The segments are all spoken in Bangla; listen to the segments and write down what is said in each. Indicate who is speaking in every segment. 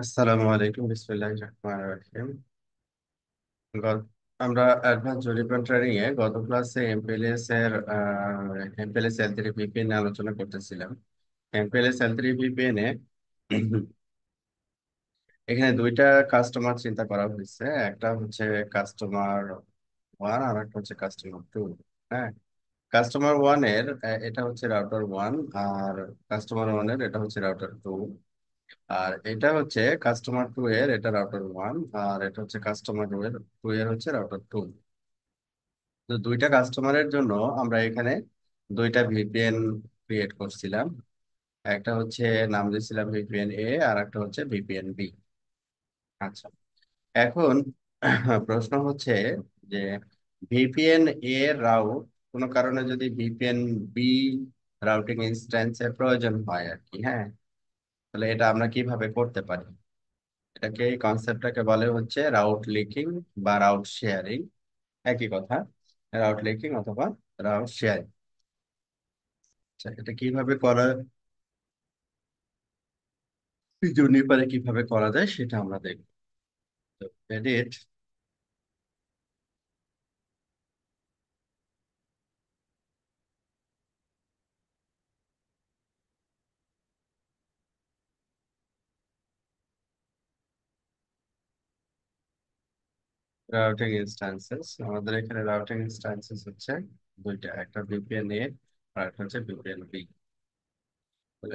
Speaker 1: আসসালামু আলাইকুম বিসমিল্লাহির রহমানির রহিম আমরা অ্যাডভান্স ডেভেলপমেন্ট ট্রেনিং এ গত ক্লাসে এমপিএলএস এর এমপিএলএস এল থ্রি ভিপিএন আলোচনা করতেছিলাম এমপিএলএস এল থ্রি ভিপিএন এ এখানে দুইটা কাস্টমার চিন্তা করা হয়েছে একটা হচ্ছে কাস্টমার ওয়ান আর একটা হচ্ছে কাস্টমার টু হ্যাঁ কাস্টমার ওয়ান এর এটা হচ্ছে রাউটার ওয়ান আর কাস্টমার ওয়ান এর এটা হচ্ছে রাউটার টু আর এটা হচ্ছে কাস্টমার টু এর এটা রাউটার ওয়ান আর এটা হচ্ছে কাস্টমার টু এর টু এর হচ্ছে রাউটার টু তো দুইটা কাস্টমারের জন্য আমরা এখানে দুইটা ভিপিএন ক্রিয়েট করছিলাম একটা হচ্ছে নাম দিয়েছিলাম ভিপিএন এ আর একটা হচ্ছে ভিপিএন বি আচ্ছা এখন প্রশ্ন হচ্ছে যে ভিপিএন এ রাউট কোনো কারণে যদি ভিপিএন বি রাউটিং ইনস্ট্যান্সের প্রয়োজন হয় আর কি হ্যাঁ তাহলে এটা আমরা কিভাবে করতে পারি এটাকে এই কনসেপ্টটাকে বলে হচ্ছে রাউট লিকিং বা রাউট শেয়ারিং একই কথা রাউট লিকিং অথবা রাউট আচ্ছা, শেয়ারিং এটা কিভাবে করা জুনিপারে কিভাবে করা যায় সেটা আমরা দেখব
Speaker 2: তো এডিট রাউটিং ইনস্ট্যান্সেস আমাদের এখানে রাউটিং ইনস্ট্যান্সেস হচ্ছে দুইটা একটা ভিপিএন এ আর একটা হচ্ছে ভিপিএন বি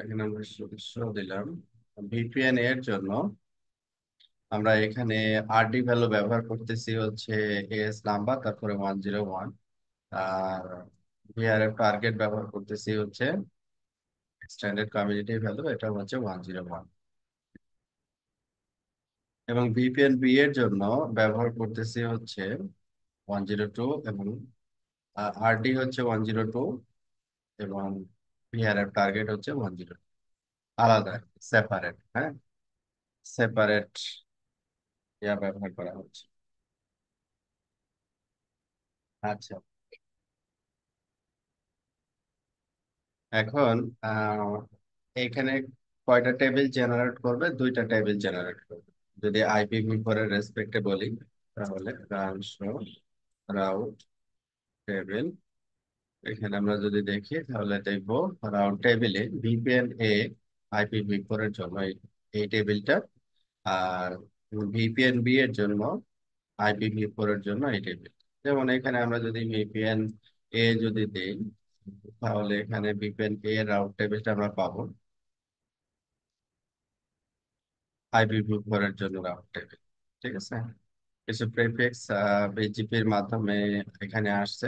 Speaker 2: এখানে
Speaker 1: আমরা শো দিলাম ভিপিএন এর জন্য আমরা এখানে আরডি ভ্যালু ব্যবহার করতেছি হচ্ছে এস নাম্বার তারপরে ওয়ান জিরো ওয়ান আর ভিআরএফ টার্গেট ব্যবহার করতেছি হচ্ছে স্ট্যান্ডার্ড কমিউনিটি ভ্যালু এটা হচ্ছে ওয়ান জিরো ওয়ান এবং ভিপিএন বি এর জন্য ব্যবহার করতেছি হচ্ছে ওয়ান জিরো টু এবং আরডি হচ্ছে ওয়ান জিরো টু এবং ভিআরএফ টার্গেট হচ্ছে ওয়ান জিরো
Speaker 2: আলাদা সেপারেট হ্যাঁ সেপারেট ইয়া ব্যবহার করা হচ্ছে আচ্ছা এখন
Speaker 1: এখানে কয়টা টেবিল জেনারেট করবে দুইটা টেবিল জেনারেট করবে যদি আইপিভি ফোরের রেসপেক্টে বলি তাহলে রান শো রাউট টেবিল এখানে আমরা যদি দেখি তাহলে দেখবো রাউন্ড টেবিলে ভিপিএন এ আইপিভি ফোর এর জন্য এই টেবিলটা আর ভিপিএন বি এর জন্য আইপিভি ফোর এর জন্য এই টেবিল যেমন এখানে আমরা যদি ভিপিএন এ যদি দিই তাহলে এখানে ভিপিএন এ রাউট টেবিলটা আমরা পাবো
Speaker 2: আইবিবি করার জন্য রাউন্ড টেবিল ঠিক আছে কিছু প্রেফিক্স বিজিপির মাধ্যমে এখানে আসছে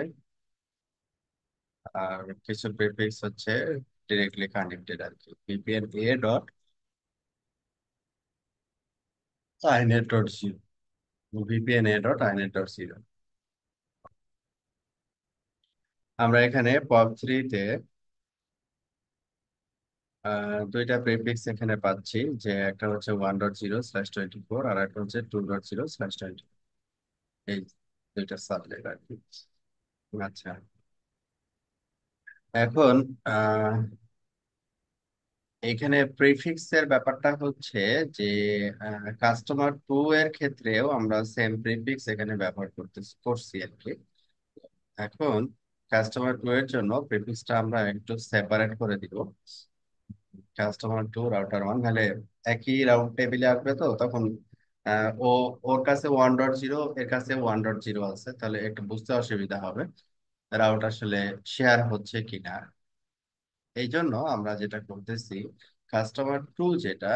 Speaker 2: আর কিছু প্রেফিক্স হচ্ছে
Speaker 1: ডিরেক্টলি কানেক্টেড আর
Speaker 2: কি VPN A dot inet dot zero VPN A dot inet dot zero
Speaker 1: আমরা এখানে পপ থ্রিতে তে দুইটা প্রিফিক্স এখানে পাচ্ছি যে একটা হচ্ছে one dot zero slash twenty four আর একটা হচ্ছে two
Speaker 2: dot zero slash twenty এই দুইটা সাবজেক্ট আর কি আচ্ছা এখন
Speaker 1: এখানে প্রিফিক্সের ব্যাপারটা হচ্ছে যে কাস্টমার টু এর ক্ষেত্রেও আমরা সেম প্রিফিক্স এখানে ব্যবহার করতে করছি আর কি এখন কাস্টমার টু এর জন্য প্রিফিক্সটা আমরা একটু সেপারেট করে দিব কাস্টমার টু রাউটার ওয়ান নাহলে একই রাউন্ড টেবিলে আসবে তো তখন ও ওর কাছে ওয়ান ডট জিরো এর কাছে ওয়ান ডট জিরো আছে তাহলে একটু বুঝতে অসুবিধা হবে রাউট আসলে শেয়ার হচ্ছে কিনা এই জন্য আমরা যেটা করতেছি কাস্টমার টু যেটা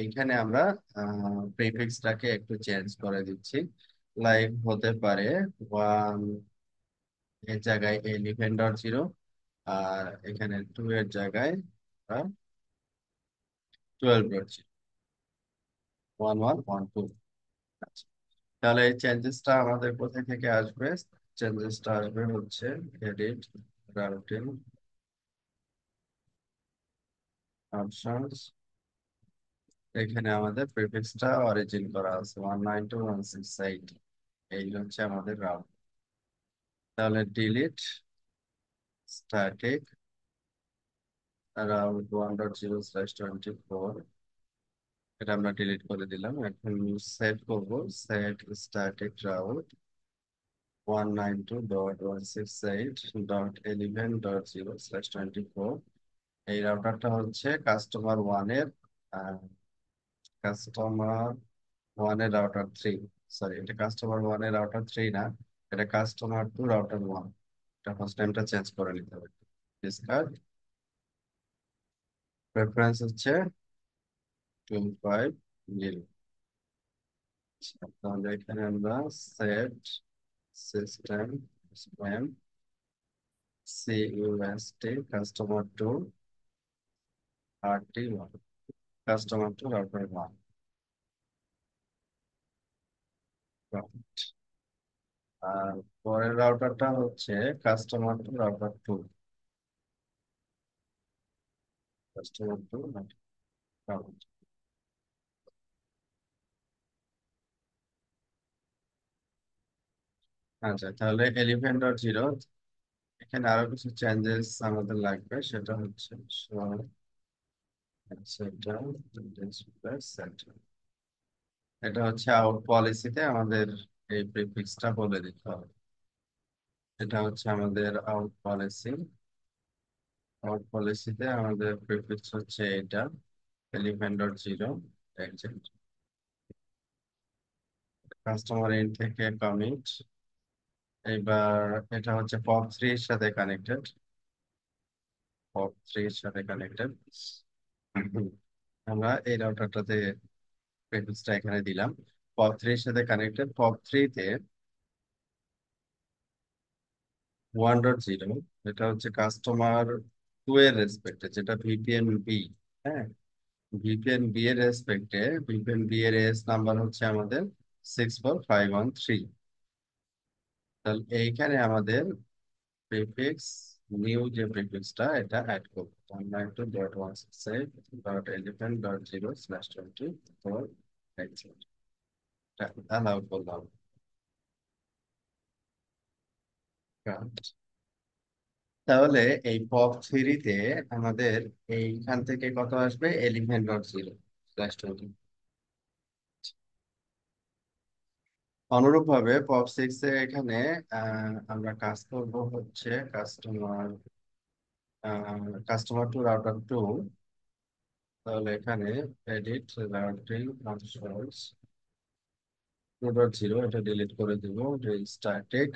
Speaker 1: এইখানে আমরা প্রিফিক্সটাকে একটু চেঞ্জ করে দিচ্ছি লাইক হতে পারে ওয়ান এর জায়গায়
Speaker 2: ইলেভেন ডট জিরো আর এখানে টু এর জায়গায় টুয়েলভ রয়েছে ওয়ান ওয়ান ওয়ান টু আচ্ছা তাহলে এই চেঞ্জেসটা আমাদের কোথায় থেকে আসবে চেঞ্জেসটা আসবে হচ্ছে এডিট রাউটিং অপশনস এখানে আমাদের প্রিফিক্সটা অরিজিন করা আছে one nine two one six eight এই হচ্ছে আমাদের রাউট তাহলে ডিলিট স্ট্যাটিক around 1.0 slash 24 এটা আমরা ডিলিট করে দিলাম এখন সেট করব
Speaker 1: সেট স্ট্যাটিক রাউট 192.168.11.0/24 এই রাউটারটা হচ্ছে কাস্টমার 1 এর কাস্টমার 1 এর রাউটার 3 সরি এটা কাস্টমার 1 এর রাউটার 3 না এটা কাস্টমার 2 রাউটার 1 এটা
Speaker 2: হোস্ট নেমটা চেঞ্জ করে নিতে হবে ডিসকার্ড প্রেফারেন্স হচ্ছে টোয়েন্টি ফাইভ জিরো তাহলে এখানে আমরা set system spam CUST customer two RT one customer two router one আর পরের রাউটারটা হচ্ছে কাস্টমার টু রাউটার টু আচ্ছা তাহলে এলিভেন ডট জিরো এখানে আরো কিছু চেঞ্জেস আমাদের লাগবে সেটা হচ্ছে আচ্ছা, এটা হচ্ছে আউট পলিসিতে আমাদের এই প্রিফিক্সটা বলে দিতে হবে এটা হচ্ছে আমাদের আউট পলিসি আমার পলিসিতে আমাদের প্রিফিক্স হচ্ছে এটা eleven dot zero customer end থেকে কমিট এবার এটা হচ্ছে পপ থ্রি
Speaker 1: এর সাথে কানেক্টেড পপ থ্রি এর সাথে কানেক্টেড আমরা এই রাউটারটাতে প্রিফিক্সটা এখানে দিলাম পপ থ্রি এর সাথে কানেক্টেড পপ থ্রিতে ওয়ান ডট জিরো এটা হচ্ছে কাস্টমার টু এর রেসপেক্টে যেটা ভিপিএন বি হ্যাঁ ভিপিএন বি এর রেসপেক্টে ভিপিএন বি এর এস নাম্বার হচ্ছে আমাদের six four five one three তাহলে এইখানে আমাদের
Speaker 2: প্রিফিক্স নিউ যে প্রিফিক্সটা এটা অ্যাড করবো আমরা একটু dot one six eight dot eleven dot zero slash twenty four allow করলাম
Speaker 1: তাহলে এই পপ থ্রিতে আমাদের এইখান থেকে কত আসবে এলিভেন ডট জিরো অনুরূপ ভাবে পপ সিক্স এর এখানে আমরা কাজ করব হচ্ছে
Speaker 2: customer customer two router two তাহলে এখানে edit routing consoles
Speaker 1: two dot zero এটা ডিলিট করে দেবো static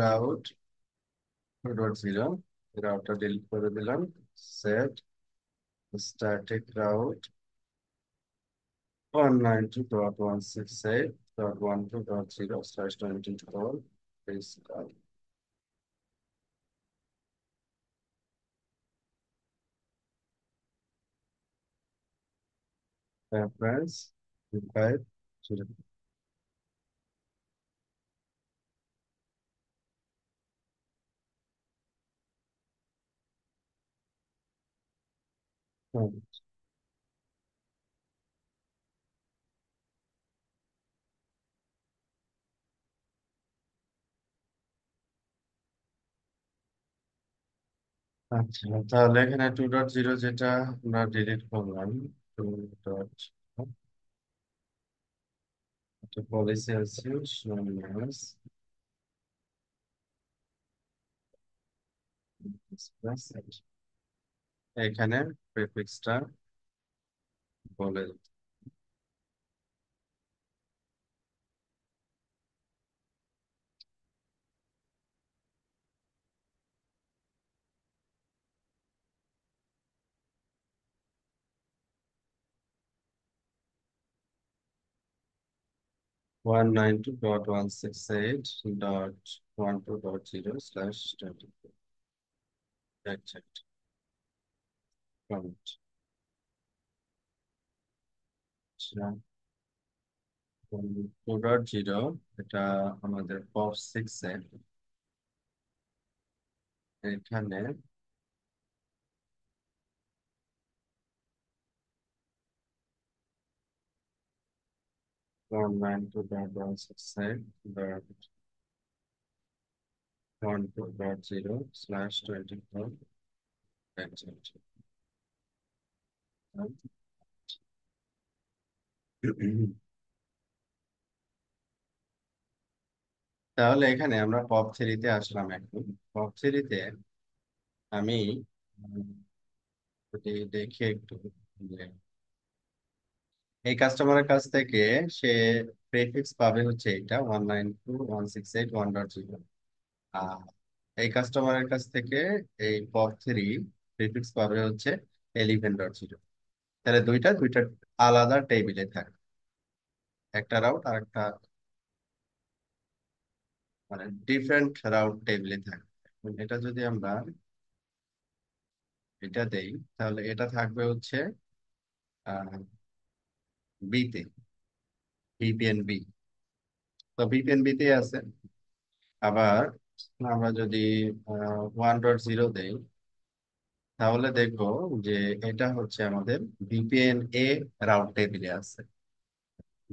Speaker 1: route
Speaker 2: dot router delete delete করে দিলাম set static route one nine two dot one six eight dot one two dot zero slash twenty four is done. Uh, Reference five zero. হুম। আচ্ছা তাহলে এখানে টু ডট জিরো যেটা আমরা ডিলিট করলাম টু ডট পলিসি আছে মাইনাস এখানে প্রেফিক্সটা বলে one nine two dot one six eight dot one two dot zero slash twenty four. That's it. Covered. So dot zero এটা আমাদের পপ সিক্স এর এখানে online to the browser site dot one two dot zero slash twenty four
Speaker 1: তাহলে এখানে আমরা পপ থ্রিতে আসলাম এখন পপ থ্রিতে আমি দেখি একটু এই কাস্টমারের কাছ থেকে সে প্রেফিক্স পাবে হচ্ছে এটা one nine two one six eight one dot zero আর এই কাস্টমারের কাছ থেকে এই পপ থ্রি প্রেফিক্স পাবে হচ্ছে এলিভেন ডট জিরো তাহলে দুইটা দুইটা আলাদা টেবিলে থাকবে একটা রাউট আর একটা মানে ডিফারেন্ট রাউট টেবিলে থাকবে এটা যদি আমরা এটা দেই তাহলে এটা থাকবে হচ্ছে বিতে বিপিএনবি তো বিপিএনবি তে আছে আবার আমরা যদি ওয়ান ডট জিরো দেই তাহলে দেখব যে এটা হচ্ছে আমাদের বিপিএন এ রাউট টেবিলে আছে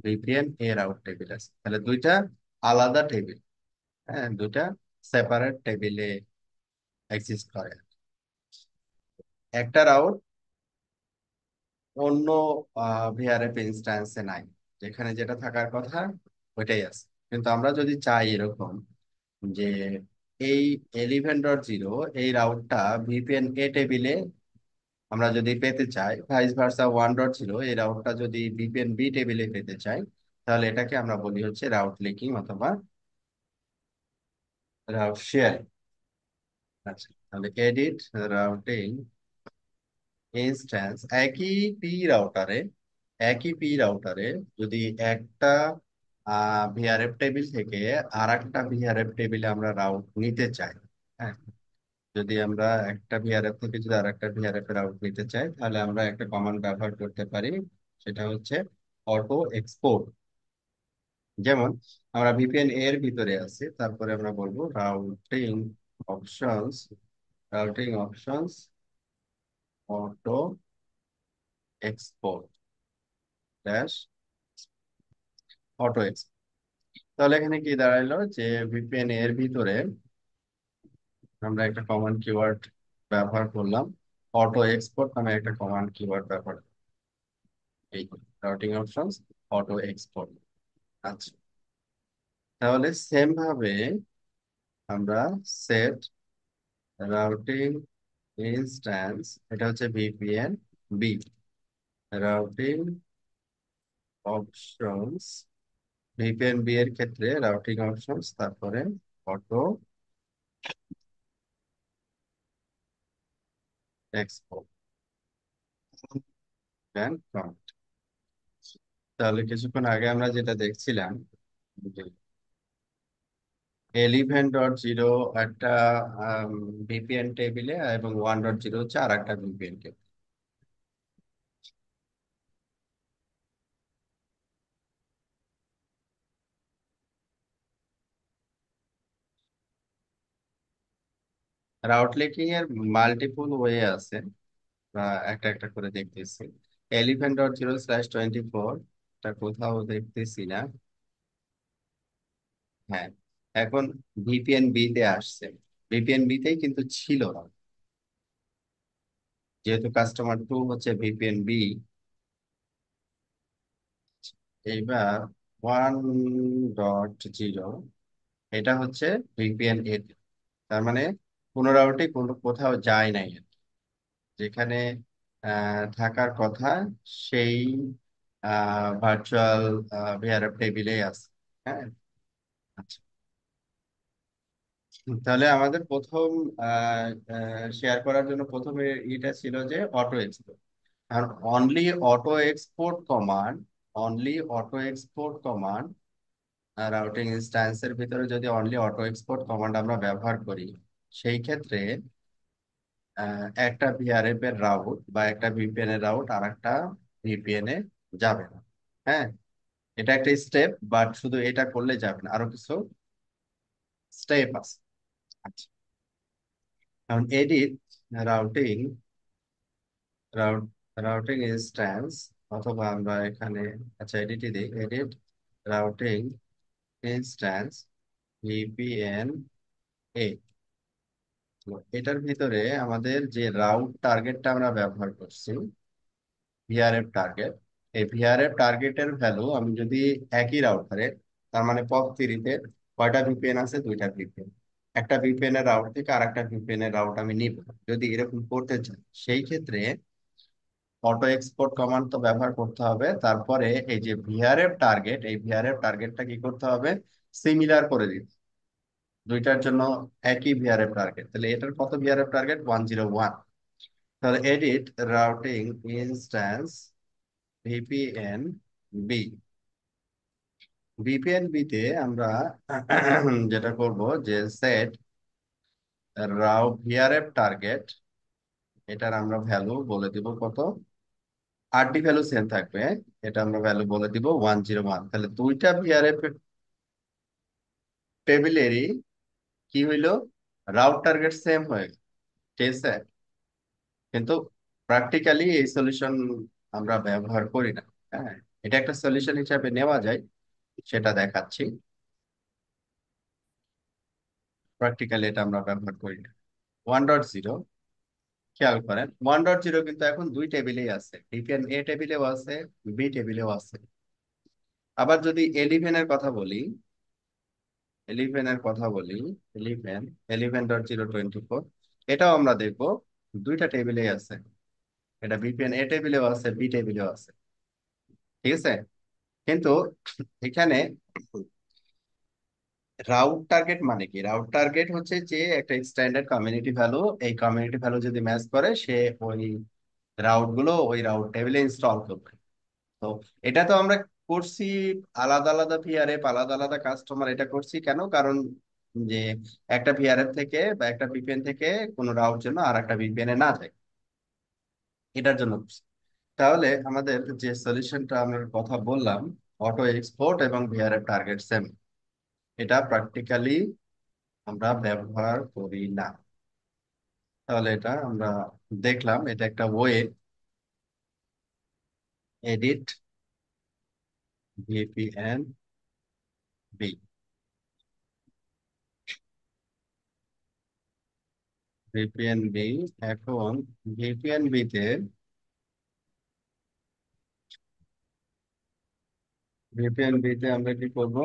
Speaker 1: বিপিএন এ রাউট টেবিল আছে তাহলে দুইটা আলাদা টেবিল হ্যাঁ দুইটা সেপারেট টেবিলে এক্সিস্ট করে একটা রাউট অন্য ভিআরএফ ইনস্ট্যান্সে নাই যেখানে যেটা থাকার কথা ওইটাই আছে কিন্তু আমরা যদি চাই এরকম যে এই ইলেভেন ডট জিরো এই রাউটটা ভিপিএন এ টেবিলে আমরা যদি পেতে চাই vice versa one dot zero এই রাউটটা যদি ভিপিএন বি টেবিলে পেতে চাই তাহলে এটাকে আমরা বলি হচ্ছে রাউট লিকিং অথবা রাউট শেয়ার আচ্ছা তাহলে এডিট রাউটিং ইনস্ট্যান্স একই পি রাউটারে একই পি রাউটারে যদি একটা ভিআরএফ টেবিল থেকে আর একটা ভিআরএফ টেবিলে আমরা রাউট নিতে চাই হ্যাঁ যদি আমরা একটা ভিআরএফ থেকে যদি আর একটা ভিআরএফ এ রাউট নিতে চাই তাহলে আমরা একটা কমান্ড ব্যবহার করতে পারি সেটা হচ্ছে অটো এক্সপোর্ট যেমন আমরা ভিপিএন এর ভিতরে আছি তারপরে আমরা বলবো routing
Speaker 2: options routing options auto export dash
Speaker 1: auto ex তাহলে এখানে কি দাঁড়াইলো যে ভিপিএন এর ভিতরে আমরা একটা কমন কিওয়ার্ড ব্যবহার করলাম অটো এক্সপোর্ট নামে একটা কমান
Speaker 2: কিওয়ার্ড ব্যবহার এই রাউটিং অপশনস অটো এক্সপোর্ট আচ্ছা তাহলে সেম ভাবে আমরা
Speaker 1: সেট রাউটিং ইনস্ট্যান্স এটা হচ্ছে VPN B routing options
Speaker 2: VPN B এর ক্ষেত্রে রাউটিং অপশনস তারপরে অটো এক্সপোর্ট
Speaker 1: তাহলে কিছুক্ষণ আগে আমরা যেটা দেখছিলাম এলিভেন ডট জিরো একটা ভিপিএন টেবিলে এবং ওয়ান ডট জিরো হচ্ছে আর একটা ভিপিএন টেবিল রাউট লিঙ্কিং এর মাল্টিপল ওয়ে আছে একটা একটা করে দেখতেছি eleven dot zero slash twenty four এটা কোথাও দেখতেছি না হ্যাঁ এখন ভিপিএন বিতে আসছে ভিপিএন বিতেই কিন্তু ছিল না যেহেতু কাস্টমার টু হচ্ছে ভিপিএন বি এইবার ওয়ান ডট জিরো এটা হচ্ছে ভিপিএন এ তার মানে পুনরাবৃত্তি কোনো কোথাও যায় নাই আর যেখানে থাকার কথা সেই ভার্চুয়াল ভিআরএফ টেবিলে আছে হ্যাঁ আচ্ছা তাহলে আমাদের প্রথম শেয়ার করার জন্য প্রথমে এটা ছিল যে অটো এক্সপোর্ট কারণ only auto export command only auto export command routing ইনস্ট্যান্সের ভিতরে যদি অনলি অটো এক্সপোর্ট কমান্ড আমরা ব্যবহার করি সেই ক্ষেত্রে একটা বিআরএফ এর রাউট বা একটা বিপিএন এর রাউট আর একটা ভিপিএন এ যাবে না হ্যাঁ এটা একটা স্টেপ বাট শুধু এটা করলে যাবে না আরো কিছু স্টেপ আছে আচ্ছা কারণ edit routing route routing instance অথবা আমরা এখানে আচ্ছা এডিটি দিই edit routing instance VPN A এটার ভিতরে আমাদের যে রাউট টার্গেটটা আমরা ব্যবহার করছি ভিআরএফ টার্গেট এই ভিআরএফ টার্গেটের ভ্যালু আমি যদি একই ধরে তার মানে পপ থ্রিতে কয়টা ভিপিএন আছে দুইটা ভিপিএন একটা ভিপিএন এর রাউট থেকে আর একটা ভিপিএন এর রাউট আমি নিব যদি এরকম করতে চাই সেই ক্ষেত্রে অটো এক্সপোর্ট কমান্ড তো ব্যবহার করতে হবে তারপরে এই যে ভিআরএফ টার্গেট এই ভিআরএফ টার্গেটটা কি করতে হবে সিমিলার করে দিতে দুইটার জন্য একই ভিআরএফ টার্গেট তাহলে এটার কত VRF target one zero one তাহলে edit routing instance VPN B VPN বিতে আমরা যেটা করব যে সেট রাউ ভিআরএফ টার্গেট এটার আমরা ভ্যালু বলে দিব কত আরডি ভ্যালু সেম থাকবে এটা আমরা ভ্যালু বলে দিব ওয়ান জিরো ওয়ান তাহলে দুইটা ভিআরএফ টেবিলেরই কি হইলো রাউট টার্গেট সেম হয়ে গেল ঠিক আছে কিন্তু প্র্যাকটিক্যালি এই সলিউশন আমরা ব্যবহার করি না হ্যাঁ এটা একটা সলিউশন হিসাবে নেওয়া যায় সেটা দেখাচ্ছি প্র্যাকটিক্যালি এটা আমরা ব্যবহার করি না ওয়ান ডট জিরো খেয়াল করেন ওয়ান ডট জিরো কিন্তু এখন দুই টেবিলেই আছে ডিপিএন এ টেবিলেও আছে বি টেবিলেও আছে আবার যদি এলিভেনের কথা বলি এলিভেন এর কথা বলি eleven eleven dot zero twenty four এটাও আমরা দেখবো দুইটা টেবিলে আছে এটা বিপিএন এ টেবিলেও আছে বি টেবিলেও আছে ঠিক আছে কিন্তু এখানে রাউট টার্গেট মানে কি রাউট টার্গেট হচ্ছে যে একটা স্ট্যান্ডার্ড কমিউনিটি ভ্যালু এই কমিউনিটি ভ্যালু যদি ম্যাচ করে সে ওই রাউট গুলো ওই রাউট টেবিলে ইনস্টল করবে তো এটা তো আমরা করছি আলাদা আলাদা পিআরএফ আলাদা আলাদা কাস্টমার এটা করছি কেন কারণ যে একটা পিআরএফ থেকে বা একটা ভিপিএন থেকে কোনো রাউট যেন আর একটা ভিপিএন এ না যায় এটার জন্য তাহলে আমাদের যে সলিউশনটা আমরা কথা বললাম অটো এক্সপোর্ট এবং ভিআরএফ টার্গেট সেম এটা প্র্যাকটিক্যালি আমরা ব্যবহার করি না তাহলে এটা আমরা দেখলাম এটা একটা way
Speaker 2: edit VP and B.
Speaker 1: VP and B এখন VP and B তে
Speaker 2: VP and B তে আমরা কি করব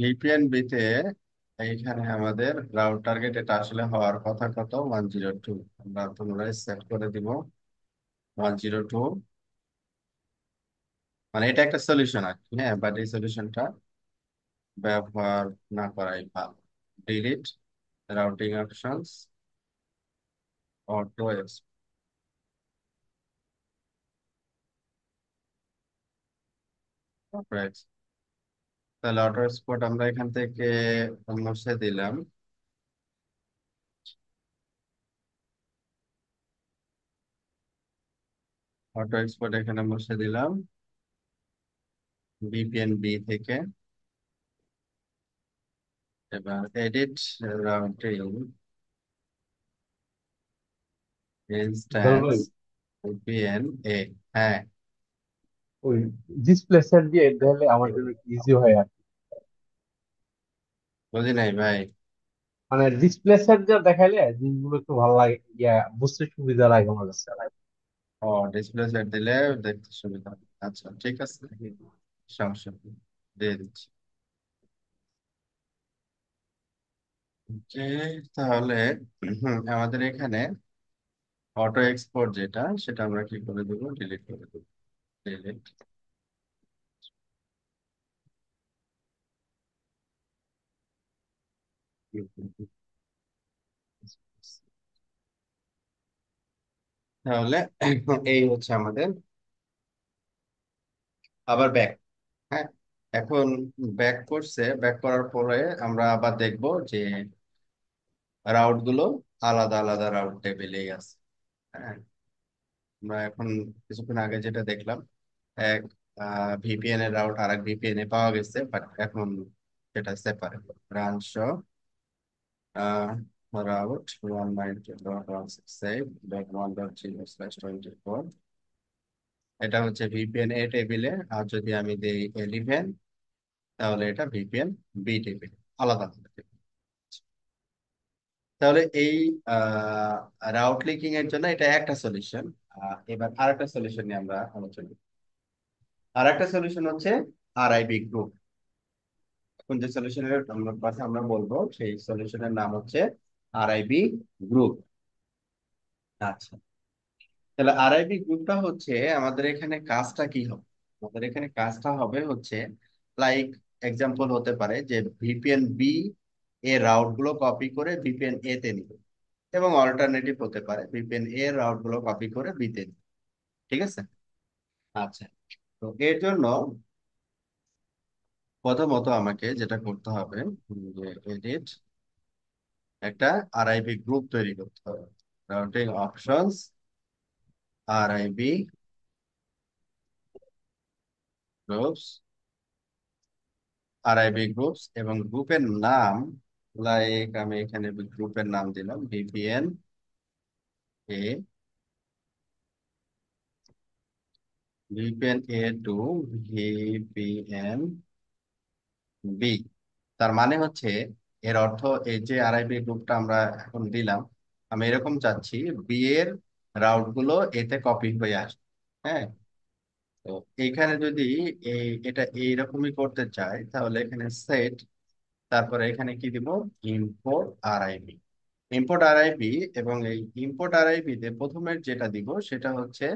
Speaker 1: VP and B তে এইখানে আমাদের রাউন্ড টার্গেট এটা আসলে হওয়ার কথা কত ওয়ান জিরো টু আমরা পুনরায় সেট করে দিব ওয়ান জিরো টু মানে এটা একটা সলিউশন আর কি হ্যাঁ বাট এই সলিউশনটা ব্যবহার না করাই
Speaker 2: ভালো delete routing options auto export Correct.
Speaker 1: তাহলে অটো স্পট আমরা এখান থেকে
Speaker 2: মশে দিলাম অটো স্পট এখানে মশে দিলাম বিপিএন বি থেকে এবার edit routing instance VPN A হ্যাঁ ওই ডিসপ্লেসার দিয়ে দিলে আমার জন্য ইজি হয় আর কি।
Speaker 1: বুঝি নাই ভাই
Speaker 2: মানে ডিসপ্লেসার দিয়ে দেখাইলে জিনিসগুলো একটু ভালো লাগে ইয়া বুঝতে সুবিধা লাগে আমার কাছে ও ডিসপ্লে সেট দিলে দেখতে সুবিধা হবে। আচ্ছা ঠিক আছে সমস্যা দিয়ে দিচ্ছি
Speaker 1: যে তাহলে হুম, আমাদের এখানে
Speaker 2: অটো এক্সপোর্ট যেটা সেটা আমরা কি করে দেবো ডিলিট করে দেবো তাহলে এই হচ্ছে আমাদের
Speaker 1: আবার ব্যাক হ্যাঁ এখন ব্যাক করছে ব্যাক করার পরে আমরা আবার দেখব যে রাউট গুলো আলাদা আলাদা রাউট টেবিলেই আছে হ্যাঁ আমরা এখন কিছুক্ষণ আগে যেটা দেখলাম এক ভিপিএন এর রাউট আর এক ভিপিএন এ পাওয়া গেছে বাট এখন সেটা separate branch
Speaker 2: route one ninety dot one six eight dot one dot zero slash twenty four
Speaker 1: এটা হচ্ছে ভিপিএন এ টেবিলে আর যদি আমি দিই এলিভেন তাহলে এটা ভিপিএন বি টেবিল আলাদা তাহলে এই রাউট লিকিং এর জন্য এটা একটা সলিউশন এবার আর একটা সলিউশন নিয়ে আমরা আলোচনা আর একটা সলিউশন হচ্ছে আর আইবি গ্রুপ এখন যে সলিউশনের কথা আমরা বলবো সেই সলিউশনের নাম হচ্ছে আর আইবি গ্রুপ আচ্ছা তাহলে আর আইবি গ্রুপটা হচ্ছে আমাদের এখানে কাজটা কি হবে আমাদের এখানে কাজটা হবে হচ্ছে লাইক এক্সাম্পল হতে পারে যে ভিপিএন বি এ রাউট গুলো কপি করে ভিপিএন এ তে নিবে এবং অল্টারনেটিভ হতে পারে বিপিএন এ রাউট গুলো কপি করে বিতে ঠিক আছে আচ্ছা তো এর জন্য প্রথমত আমাকে যেটা করতে হবে যে এডিট একটা আরআইবি গ্রুপ তৈরি করতে হবে routing options RIB groups RIB groups এবং গ্রুপের নাম লাইক আমি এখানে গ্রুপের নাম দিলাম VPN A VPN A to VPN B তার মানে হচ্ছে এর অর্থ এই যে আরআইপি গ্রুপটা আমরা এখন দিলাম আমি এরকম চাচ্ছি বি এর রাউট গুলো এতে কপি হয়ে আসবে হ্যাঁ তো এইখানে যদি এই এটা এইরকমই করতে চাই তাহলে এখানে সেট তারপরে এখানে কি দিব ইম্পোর্ট আরআইবি ইম্পোর্ট আরআইবি এবং এই ইম্পোর্ট আরআইবি তে প্রথমে যেটা দিব সেটা হচ্ছে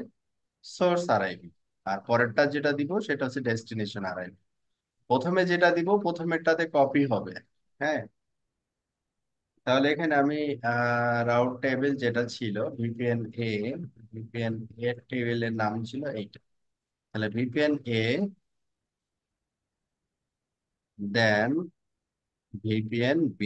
Speaker 1: সোর্স আরআইবি আর পরেরটা যেটা দিব সেটা হচ্ছে ডেস্টিনেশন আরআইবি প্রথমে যেটা দিব প্রথমেরটাতে কপি হবে হ্যাঁ তাহলে এখানে আমি রাউট টেবিল যেটা ছিল ভিপিএন এ ভিপিএন এ টেবিলের নাম ছিল এইটা তাহলে VPN A then VPN B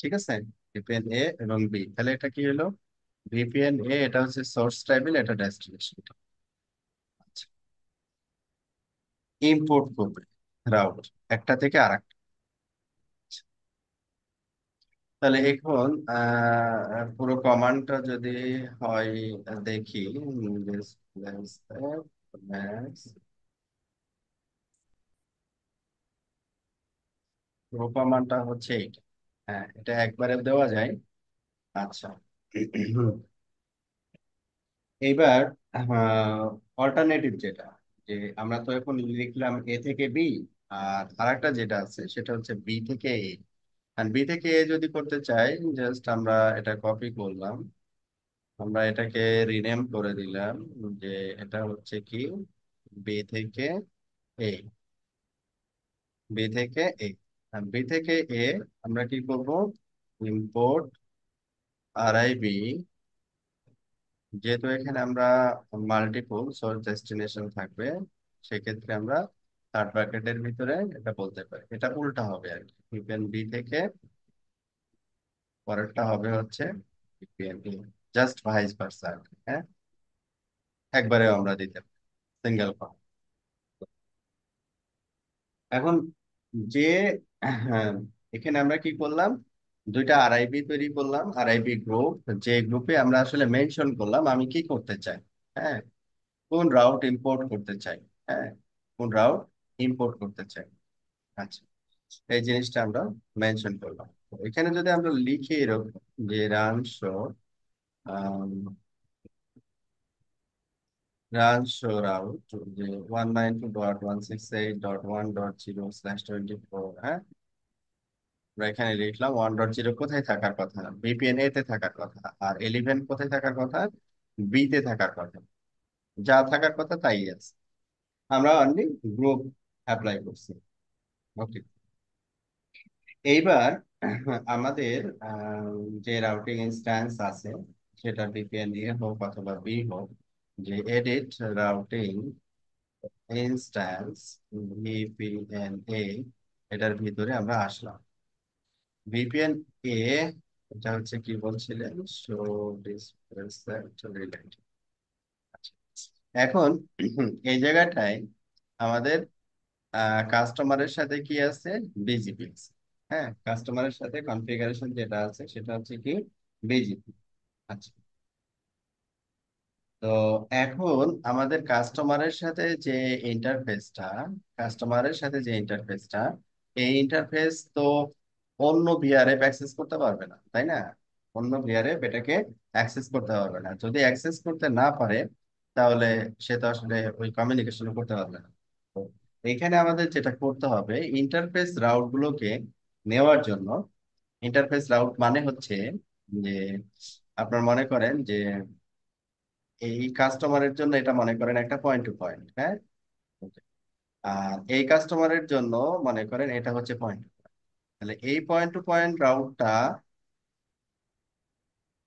Speaker 1: ঠিক আছে ভিপিএন এ এবং বি তাহলে এটা কি হলো ভিপিএন এ এটা হচ্ছে সোর্স ট্রাইবেল এটা ডেস্টিনেশন ইম্পোর্ট করবে রাউট একটা থেকে আর একটা আচ্ছা। তাহলে এখন পুরো কমান্ডটা
Speaker 2: যদি হয় দেখি plus
Speaker 1: রূপা মানটা হচ্ছে হ্যাঁ এটা একবারে দেওয়া যায় আচ্ছা এইবার অল্টারনেটিভ যেটা যে আমরা তো এখন লিখলাম এ থেকে বি আর আরেকটা যেটা আছে সেটা হচ্ছে বি থেকে এ বি থেকে এ যদি করতে চাই জাস্ট আমরা এটা কপি করলাম আমরা এটাকে রিনেম করে দিলাম যে এটা হচ্ছে কি বি থেকে এ বি থেকে এ বি থেকে এ আমরা কি করব ইম্পোর্ট আরআইবি যেহেতু এখানে আমরা মাল্টিপল সোর্স ডেস্টিনেশন থাকবে সেক্ষেত্রে আমরা থার্ড ব্র্যাকেটের ভিতরে এটা বলতে পারি এটা উল্টা হবে আর কি ইউপিএন বি থেকে পরেরটা হবে হচ্ছে ইউপিএন জাস্ট ভাইস ভার্সা হ্যাঁ একবারে আমরা দিতে সিঙ্গেল ফর্ম এখন যে হ্যাঁ, এখানে আমরা কি করলাম দুইটা আরআইপি তৈরি করলাম আরআইপি গ্রুপ যে গ্রুপে আমরা আসলে মেনশন করলাম আমি কি করতে চাই হ্যাঁ কোন রাউট ইম্পোর্ট করতে চাই হ্যাঁ কোন রাউট ইম্পোর্ট করতে চাই আচ্ছা এই জিনিসটা আমরা মেনশন করলাম এখানে যদি আমরা লিখি এরকম যে run show um, Run sure out the 192.168.1.0 slash 24 হ্যাঁ আমরা এখানে লিখলাম ওয়ান ডট জিরো কোথায় থাকার কথা ভিপিএন এ তে থাকার কথা আর 11 কোথায় থাকার কথা বি তে থাকার কথা যা থাকার কথা তাই আছে আমরা অনলি গ্রুপ অ্যাপ্লাই করছি ওকে এইবার আমাদের যে রাউটিং ইনস্ট্যান্স আছে সেটা বিপিএনএ হোক অথবা বি হোক যে এডিট রাউটিং ইনস্ট্যান্স ভিপিএনএ এটার ভিতরে আমরা আসলাম ভিপিএন এ এটা হচ্ছে কি বলছিলেন শো রিলেট আচ্ছা। এখন এই জায়গাটায় আমাদের কাস্টমারের সাথে কি আছে বিজিপি আছে হ্যাঁ কাস্টমারের সাথে কনফিগারেশন যেটা আছে সেটা হচ্ছে কি বিজিপি আচ্ছা তো এখন আমাদের কাস্টমারের সাথে যে ইন্টারফেসটা কাস্টমারের সাথে যে ইন্টারফেসটা এই ইন্টারফেস তো অন্য ভিআরএফ অ্যাক্সেস করতে পারবে না তাই না অন্য ভিআরএফ এটাকে অ্যাক্সেস করতে পারবে না যদি অ্যাক্সেস করতে না পারে তাহলে সে তো আসলে ওই কমিউনিকেশন করতে পারবে না তো এখানে আমাদের যেটা করতে হবে ইন্টারফেস রাউট গুলোকে নেওয়ার জন্য ইন্টারফেস রাউট মানে হচ্ছে যে আপনার মনে করেন যে এই কাস্টমারের জন্য এটা মনে করেন একটা পয়েন্ট টু পয়েন্ট হ্যাঁ আর এই কাস্টমারের জন্য মনে করেন এটা হচ্ছে পয়েন্ট তাহলে এই পয়েন্ট টু পয়েন্ট রাউটটা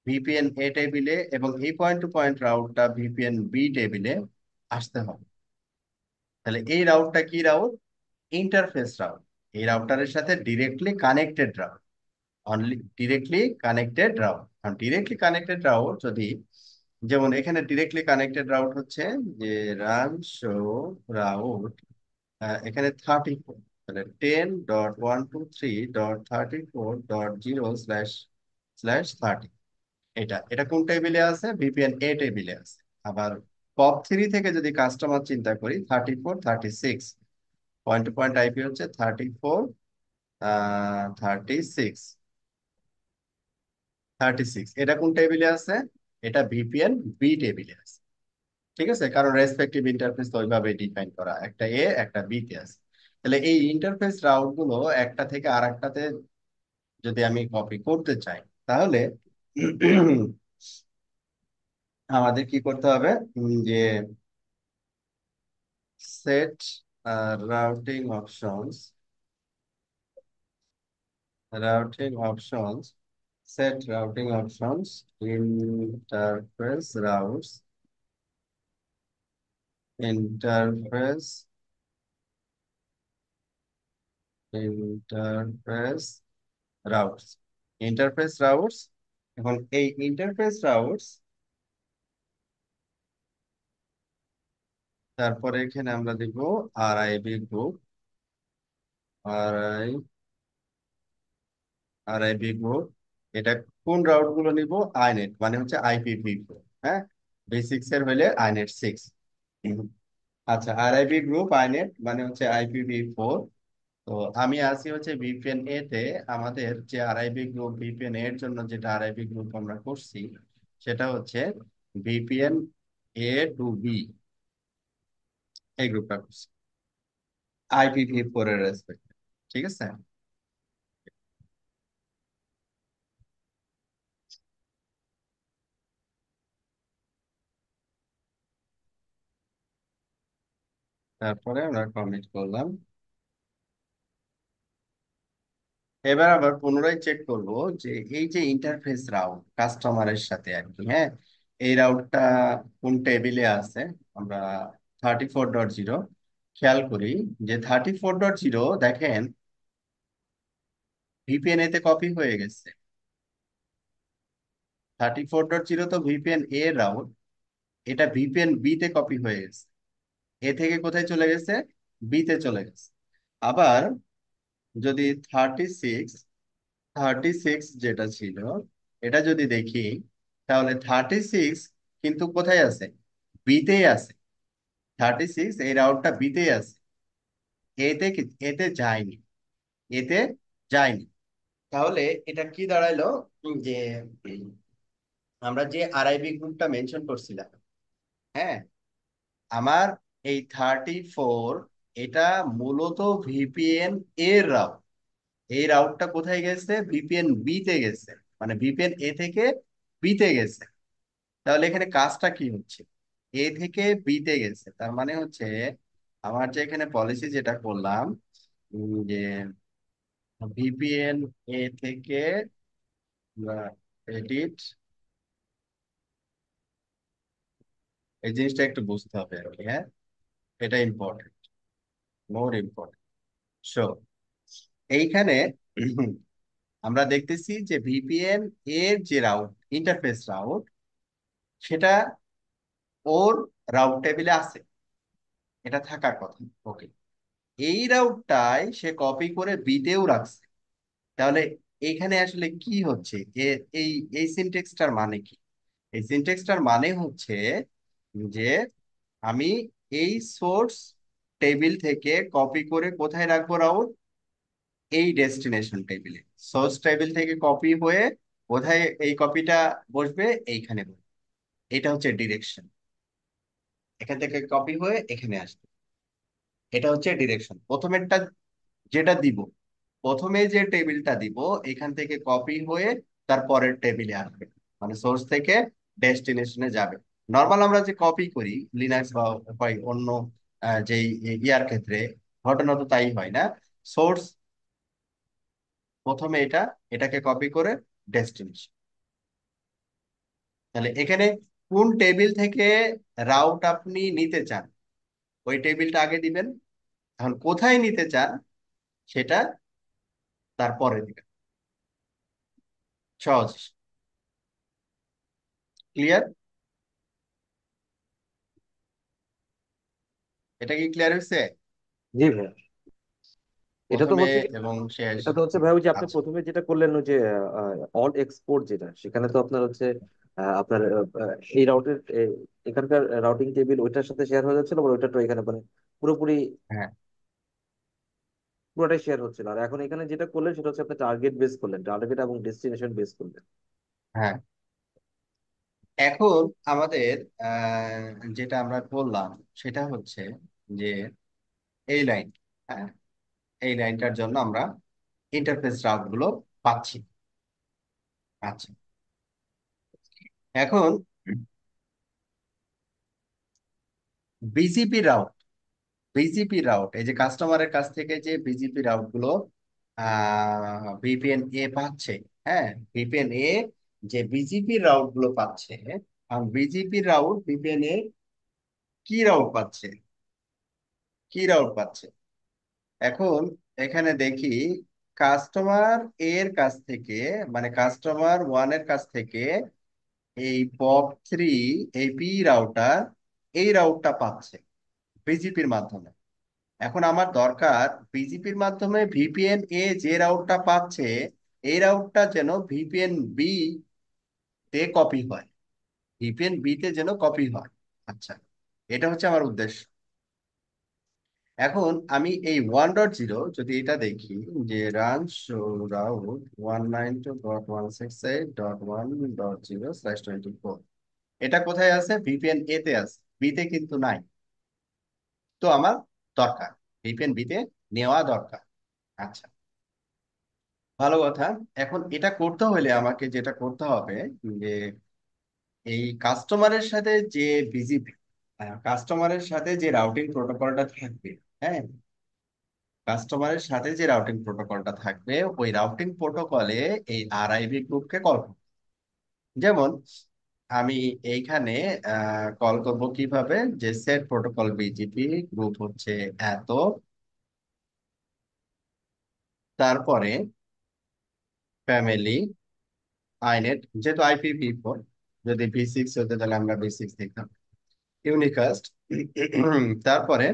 Speaker 1: ভিপিএন এ টেবিলে এবং এই পয়েন্ট টু পয়েন্ট রাউটটা ভিপিএন বি টেবিলে আসতে হবে তাহলে এই রাউটটা কি রাউট ইন্টারফেস রাউট এই রাউটারের সাথে directly connected route only directly connected route কারণ ডিরেক্টলি কানেক্টেড রাউট যদি যেমন এখানে ডিরেক্টলি কানেক্টেড রাউট হচ্ছে যে রান শো রাউট এখানে থার্টি ফোর তাহলে ten dot one two three dot thirty four dot zero slash slash thirty এটা এটা কোন টেবিলে আছে ভিপিএন এ টেবিলে আছে আবার পপ থ্রি থেকে যদি কাস্টমার চিন্তা করি thirty four thirty six point two point IP হচ্ছে thirty four thirty six thirty six এটা কোন টেবিলে আছে এটা ভিপিএন বি টেবিলে আছে ঠিক আছে কারণ রেসপেক্টিভ ইন্টারফেস তো ওইভাবে ডিফাইন করা একটা এ একটা বি তে আছে তাহলে এই ইন্টারফেস রাউট গুলো একটা থেকে আরেকটাতে যদি আমি কপি করতে চাই তাহলে আমাদের কি করতে হবে যে set routing options routing options set routing options,
Speaker 2: interface routes, interface, interface routes. Interface routes, এখন এই interface
Speaker 1: routes, তারপরে এখানে আমরা দেখব R IB group R I R IB group এটা কোন রাউট গুলো নিব আইনেট মানে হচ্ছে আইপিপি হ্যাঁ বেসিক্স এর হইলে আইনেট সিক্স আচ্ছা আর আইপি গ্রুপ আইনেট মানে হচ্ছে আইপিপি ফোর তো আমি আসি হচ্ছে বিপিএন এ তে আমাদের যে আরআইপি গ্রুপ বিপিএন এর জন্য যেটা আরআইবি গ্রুপ আমরা করছি সেটা হচ্ছে বিপিএন এ টু বি
Speaker 2: এই গ্রুপটা করছি আইপিভি ফোর এর রেসপেক্ট ঠিক আছে তারপরে আমরা কমিট করলাম
Speaker 1: এবার আবার পুনরায় চেক করব যে এই যে ইন্টারফেস রাউট কাস্টমারের সাথে আর কি হ্যাঁ এই রাউটটা কোন টেবিলে আছে আমরা থার্টি ফোর ডট জিরো খেয়াল করি যে থার্টি ফোর ডট জিরো দেখেন ভিপিএন এতে কপি হয়ে গেছে থার্টি ফোর ডট জিরো তো ভিপিএন এ রাউট এটা ভিপিএন বিতে কপি হয়ে গেছে এ থেকে কোথায় চলে গেছে বি তে চলে গেছে আবার যদি থার্টি সিক্স থার্টি সিক্স যেটা ছিল এটা যদি দেখি তাহলে থার্টি সিক্স কিন্তু কোথায় আছে বিতেই আছে থার্টি সিক্স এই রাউন্ডটা বিতেই আছে এতে এতে যায়নি এতে যায়নি তাহলে এটা কি দাঁড়াইলো যে আমরা যে আরআইবি গ্রুপটা মেনশন করছিলাম হ্যাঁ আমার এই থার্টি ফোর এটা মূলত ভিপিএন এর রাউট এই রাউটটা কোথায় গেছে ভিপিএন বি তে গেছে মানে ভিপিএন এ থেকে বি তে গেছে তাহলে এখানে কাজটা কি হচ্ছে এ থেকে বি তে গেছে তার মানে হচ্ছে আমার যে এখানে পলিসি যেটা করলাম যে ভিপিএন এ থেকে এডিট এই জিনিসটা একটু বুঝতে হবে আর কি হ্যাঁ এটা ইম্পর্টেন্ট মোর ইম্পর্টেন্ট সো এইখানে আমরা দেখতেছি যে ভিপিএন এর যে রাউট ইন্টারফেস রাউট সেটা ওর রাউট টেবিলে আছে এটা থাকার কথা ওকে এই রাউটটাই সে কপি করে বিতেও রাখছে তাহলে এখানে আসলে কি হচ্ছে এই এই সিনটেক্সটার মানে কি এই সিনটেক্সটার মানে হচ্ছে যে আমি এই সোর্স টেবিল থেকে কপি করে কোথায় রাখবো রাউট এই ডেস্টিনেশন টেবিলে সোর্স টেবিল থেকে কপি হয়ে কোথায় এই কপিটা বসবে এইখানে বসবে এটা হচ্ছে ডিরেকশন এখান থেকে কপি হয়ে এখানে আসবে এটা হচ্ছে ডিরেকশন প্রথমেরটা যেটা দিব প্রথমে যে টেবিলটা দিব এখান থেকে কপি হয়ে তারপরের টেবিলে আসবে মানে সোর্স থেকে ডেস্টিনেশনে যাবে নর্মাল আমরা যে কপি করি লিনাক্স বা অন্য যে ইয়ার ক্ষেত্রে ঘটনা তো তাই হয় না সোর্স প্রথমে এটা এটাকে কপি করে ডেস্টিনেশন তাহলে এখানে কোন টেবিল থেকে রাউট আপনি নিতে চান ওই টেবিলটা আগে দিবেন এখন কোথায় নিতে চান সেটা তারপরে দিবেন সহজ ক্লিয়ার এটা কি ক্লিয়ার হয়েছে জি ভাইয়া
Speaker 2: এটা তো প্রথমে হচ্ছে
Speaker 1: এবং শেষ এটা তো হচ্ছে ভাই ওই যে আপনি আচ্ছা প্রথমে যেটা করলেন ওই যে অল এক্সপোর্ট যেটা সেখানে তো আপনার হচ্ছে আহ, আপনার এই রাউটের এখানকার রাউটিং টেবিল ওইটার সাথে শেয়ার হয়ে যাচ্ছিল আবার ওইটা তো এখানে মানে পুরোপুরি হ্যাঁ পুরোটাই শেয়ার হচ্ছিল আর এখন এখানে যেটা করলেন সেটা হচ্ছে আপনি টার্গেট বেস করলেন টার্গেট এবং ডেস্টিনেশন বেস করলেন হ্যাঁ এখন আমাদের আহ, যেটা আমরা বললাম সেটা হচ্ছে যে এই লাইন হ্যাঁ এই লাইনটার জন্য আমরা ইন্টারফেস রাউট গুলো পাচ্ছি আচ্ছা এখন বিজিপি রাউট বিজিপি রাউট এই যে কাস্টমারের কাছ থেকে যে বিজিপি রাউট গুলো ভিপিএন এ পাচ্ছে হ্যাঁ ভিপিএন এ যে বিজিপি রাউট গুলো পাচ্ছে আর বিজিপি রাউট ভিপিএন এ কি রাউট পাচ্ছে কি রাউট পাচ্ছে এখন এখানে দেখি কাস্টমার এর কাছ থেকে মানে কাস্টমার ওয়ানের কাছ থেকে এই পপ থ্রি এই পি রাউটার এই রাউটটা পাচ্ছে বিজিপির মাধ্যমে এখন আমার দরকার বিজিপির মাধ্যমে ভিপিএন এ যে রাউটটা পাচ্ছে এই রাউটটা যেন ভিপিএন বি তে কপি হয় ভিপিএন বি তে যেন কপি হয় আচ্ছা এটা হচ্ছে আমার উদ্দেশ্য এখন আমি এই ওয়ান ডট জিরো যদি এটা দেখি যে run show route one nine two dot one six eight dot one dot zero slash twenty four এটা কোথায় আছে ভিপিএন এ তে আছে বিতে কিন্তু নাই তো আমার দরকার ভিপিএন বিতে নেওয়া দরকার আচ্ছা ভালো কথা এখন এটা করতে হলে আমাকে যেটা করতে হবে যে এই কাস্টমারের সাথে যে বিজিপি কাস্টমারের হ্যাঁ, সাথে যে রাউটিং প্রোটোকলটা থাকবে হ্যাঁ কাস্টমারের সাথে যে রাউটিং প্রোটোকলটা থাকবে ওই রাউটিং প্রোটোকলে এই গ্রুপ গ্রুপকে কল যেমন আমি এইখানে কল করব কিভাবে যে সেট প্রোটোকল বিজিপি গ্রুপ হচ্ছে এত তারপরে ফ্যামিলি আইনেট যেহেতু আইপিভি ফোর যদি ভি সিক্স হতে তাহলে আমরা ভি সিক্স দেখতাম ইউনিকাস্ট তারপরে